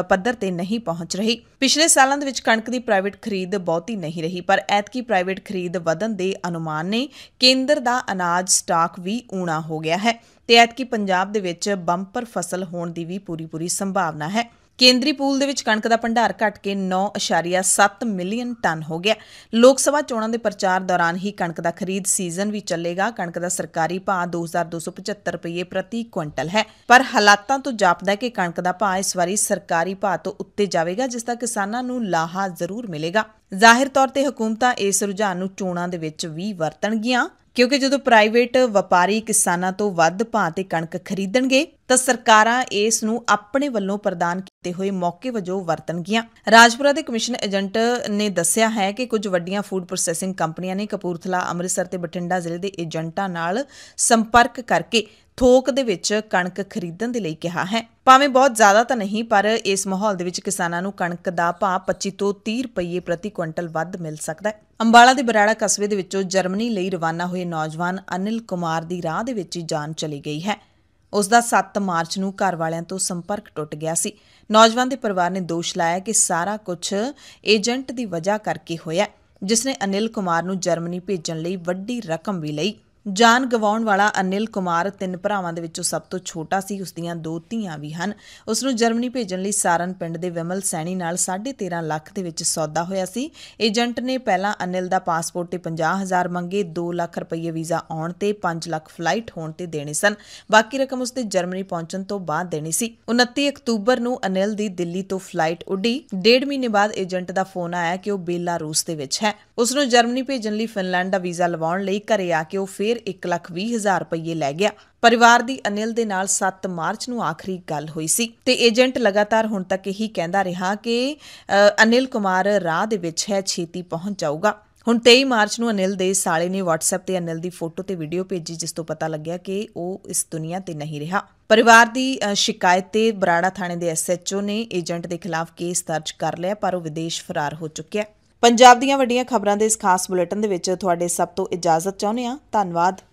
A: ਪੱਧਰ ਤੇ ਨਹੀਂ ਪਹੁੰਚ ਰਹੀ ਪਿਛਲੇ ਸਾਲਾਂ ਦੇ ਵਿੱਚ ਕਣਕ ਦੀ ਪ੍ਰਾਈਵੇਟ ਖਰੀਦ ਬਹੁਤੀ ਨਹੀਂ ਰਹੀ ਪਰ ਐਤਕੀ ਪ੍ਰਾਈਵੇਟ ਖਰੀਦ ਵਧਣ ਦੇ ਅਨੁਮਾਨ ਨੇ ਕੇਂਦਰ ਦਾ ਅਨਾਜ ਸਟਾਕ ਵੀ ਊਣਾ ਹੋ ਗਿਆ ਹੈ ਤੇ ਐਤਕੀ ਪੰਜਾਬ ਦੇ ਵਿੱਚ ਬੰਪਰ ਫਸਲ ਹੋਣ ਦੀ ਵੀ ਪੂਰੀ ਪੂਰੀ ਸੰਭਾਵਨਾ ਹੈ ਕੇਂਦਰੀ ਪੂਲ ਦੇ ਵਿੱਚ ਕਣਕ ਦਾ ਭੰਡਾਰ ਘਟ ਕੇ 9.7 ਮਿਲੀਅਨ ਟਨ ਹੋ ਗਿਆ ਲੋਕ ਸਭਾ ਚੋਣਾਂ ਦੇ ਪ੍ਰਚਾਰ ਦੌਰਾਨ ਹੀ ਕਣਕ ਦਾ ਖਰੀਦ ਸੀਜ਼ਨ ਵੀ ਚੱਲੇਗਾ ਕਣਕ ਦਾ ਸਰਕਾਰੀ ਭਾਅ 2275 ਰੁਪਏ ਪ੍ਰਤੀ ਕੁਇੰਟਲ ਹੈ ਪਰ ਹਾਲਾਤਾਂ ਤੋਂ ਜਾਪਦਾ ਕਿ ਕਣਕ ਦਾ ਭਾਅ ਇਸ ਵਾਰੀ ਸਰਕਾਰੀ ਭਾਅ ਤੋਂ ਉੱਤੇ ਜਾਵੇਗਾ ਜਿਸ ਦਾ ਕਿਸਾਨਾਂ ਨੂੰ ਲਾਹਾ ਜ਼ਰੂਰ ਮਿਲੇਗਾ ਜ਼ਾਹਿਰ ਤੌਰ ਤੇ ਹਕੂਮਤਾਂ ਇਸ ਰੁਝਾਨ ਨੂੰ ਚੋਣਾਂ ਦੇ ਵਿੱਚ ਵੀ ਵਰਤਣਗੀਆਂ ਕਿਉਂਕਿ ਜਦੋਂ ਪ੍ਰਾਈਵੇਟ ਵਪਾਰੀ ਕਿਸਾਨਾਂ ਤੋਂ ਵੱਧ ਭਾਅ ਤੇ ਕਣਕ ਖਰੀਦਣਗੇ ਤਾਂ ਸਰਕਾਰਾਂ ਇਸ ਨੂੰ ਆਪਣੇ ਵੱਲੋਂ ਪ੍ਰਦਾਨ ਕੀਤੇ ਹੋਏ ਮੌਕੇ ਵਜੋਂ ਵਰਤਣਗੀਆਂ ਰਾਜਪੁਰਾ ਦੇ ਕਮਿਸ਼ਨ ਏਜੰਟ ਨੇ ਦੱਸਿਆ ਹੈ ਕਿ ਕੁਝ ਵੱਡੀਆਂ ਫੂਡ ਪ੍ਰੋਸੈਸਿੰਗ ਕੰਪਨੀਆਂ ਨੇ ਕਪੂਰਥਲਾ ਅੰਮ੍ਰਿਤਸਰ ਤੇ ਬਠਿੰਡਾ ਜ਼ਿਲ੍ਹੇ ਦੇ ਏਜੰਟਾਂ ਨਾਲ ਸੰਪਰਕ ਕਰਕੇ ਥੋਕ ਦੇ ਵਿੱਚ ਕਣਕ ਖਰੀਦਣ ਦੇ ਲਈ ਕਿਹਾ ਹੈ ਭਾਵੇਂ ਬਹੁਤ ਜ਼ਿਆਦਾ ਤਾਂ ਨਹੀਂ ਪਰ ਇਸ ਮਾਹੌਲ ਦੇ ਵਿੱਚ ਕਿਸਾਨਾਂ ਨੂੰ ਕਣਕ ਦਾ ਭਾਅ 25 ਤੋਂ 30 ਰੁਪਏ ਪ੍ਰਤੀ ਕੁਇੰਟਲ ਵੱਧ ਮਿਲ ਸਕਦਾ ਹੈ ਅੰਬਾਲਾ ਦੇ ਬਰਾੜਾ ਕਸਬੇ ਦੇ ਵਿੱਚੋਂ ਜਰਮਨੀ ਲਈ ਰਵਾਨਾ ਹੋਏ ਨੌਜਵਾਨ ਅਨਿਲ ਕੁਮਾਰ ਦੀ ਰਾਹ ਦੇ ਵਿੱਚ ਹੀ ਜਾਨ ਚਲੀ ਗਈ ਹੈ ਉਸ ਦਾ 7 ਮਾਰਚ ਨੂੰ ਘਰ ਵਾਲਿਆਂ ਤੋਂ ਸੰਪਰਕ ਟੁੱਟ ਗਿਆ ਸੀ ਨੌਜਵਾਨ ਦੇ ਪਰਿਵਾਰ ਨੇ ਦੋਸ਼ ਲਾਇਆ ਕਿ ਸਾਰਾ ਕੁਝ ਏਜੰਟ ਦੀ ਵਜ੍ਹਾ ਕਰਕੇ ਹੋਇਆ ਜਿਸ ਨੇ ਅਨਿਲ ਕੁਮਾਰ ਨੂੰ ਜਰਮਨੀ ਭੇਜਣ ਲਈ ਵੱਡੀ ਰਕਮ ਵੀ ਲਈ ਜਾਨ ਗਵਾਉਣ ਵਾਲਾ ਅਨਿਲ ਕੁਮਾਰ ਤਿੰਨ ਭਰਾਵਾਂ ਦੇ ਵਿੱਚੋਂ ਸਭ ਤੋਂ ਛੋਟਾ ਸੀ ਉਸ ਦੀਆਂ ਦੋ ਧੀਆਂ ਵੀ ਹਨ ਉਸ ਨੂੰ ਜਰਮਨੀ ਭੇਜਣ ਲਈ ਸਾਰਨ ਪਿੰਡ ਦੇ ਵਿਮਲ ਸੈਣੀ ਨਾਲ 13.5 ਲੱਖ ਦੇ ਵਿੱਚ ਸੌਦਾ ਹੋਇਆ ਸੀ ਏਜੰਟ ਨੇ ਪਹਿਲਾਂ ਅਨਿਲ ਦਾ ਪਾਸਪੋਰਟ ਤੇ 50000 ਮੰਗੇ 2 ਲੱਖ ਰੁਪਏ ਵੀਜ਼ਾ ਆਉਣ ਤੇ 5 ਲੱਖ ਫਲਾਈਟ ਹੋਣ ਤੇ ਦੇਣੇ ਸਨ ਬਾਕੀ ਰਕਮ ਉਸ ਦੇ ਜਰਮਨੀ ਪਹੁੰਚਣ ਤੋਂ ਬਾਅਦ ਦੇਣੀ ਸੀ 29 ਅਕਤੂਬਰ ਨੂੰ ਅਨਿਲ ਦੀ ਦਿੱਲੀ ਤੋਂ ਫਲਾਈਟ ਉੱਡੀ ਡੇਢ ਮਹੀਨੇ ਬਾਅਦ ਏਜੰਟ ਦਾ ਫੋਨ ਆਇਆ ਕਿ ਉਹ ਬੇਲਾਰੂਸ ਦੇ ਵਿੱਚ ਹੈ ਉਸ ਨੂੰ ਜਰਮਨੀ ਭੇਜਣ ਲਈ ਫਿਨਲੈਂਡ ਦਾ ਵੀਜ਼ਾ ਲਵਾਉਣ ਲਈ ਘਰੇ ਆ ਕੇ ਉਹ ਫੇਰ ਫਿਰ 1 ਲੱਖ 20 ਹਜ਼ਾਰ ਰੁਪਏ ਲੈ ਗਿਆ ਪਰਿਵਾਰ ਦੀ ਅਨਿਲ ਦੇ ਨਾਲ 7 ਮਾਰਚ ਨੂੰ ਆਖਰੀ ਗੱਲ ਹੋਈ ਸੀ ਤੇ ਏਜੰਟ ਲਗਾਤਾਰ ਹੁਣ ਤੱਕ ਇਹੀ ਕਹਿੰਦਾ ਰਿਹਾ ਕਿ ਅਨਿਲ ਕੁਮਾਰ ਰਾਹ ਦੇ ਵਿੱਚ ਹੈ ਛੇਤੀ ਪਹੁੰਚ ਜਾਊਗਾ ਹੁਣ 23 ਮਾਰਚ ਨੂੰ ਅਨਿਲ ਦੇ ਸਾਲੇ ਨੇ WhatsApp ਤੇ ਅਨਿਲ ਦੀ ਫੋਟੋ ਤੇ ਵੀਡੀਓ ਭੇਜੀ ਜਿਸ ਤੋਂ ਪਤਾ ਲੱਗਿਆ ਕਿ ਉਹ ਇਸ ਦੁਨੀਆ ਤੇ ਨਹੀਂ ਰਿਹਾ ਪਰਿਵਾਰ ਦੀ ਸ਼ਿਕਾਇਤ ਤੇ ਬਰਾੜਾ ਥਾਣੇ ਦੇ ਐਸਐਚਓ ਨੇ ਏਜੰਟ ਦੇ ਖਿਲਾਫ ਕੇਸ ਦਰਜ ਕਰ ਲਿਆ ਪਰ ਉਹ ਵਿਦੇਸ਼ ਫਰਾਰ ਹੋ ਚੁੱਕਿਆ ਪੰਜਾਬ ਦੀਆਂ ਵੱਡੀਆਂ ਖਬਰਾਂ ਦੇ ਇਸ ਖਾਸ ਬੁਲੇਟਿਨ ਦੇ ਵਿੱਚ ਤੁਹਾਡੇ ਸਭ ਤੋਂ ਇਜਾਜ਼ਤ ਚਾਹੁੰਦੇ ਹਾਂ ਧੰਨਵਾਦ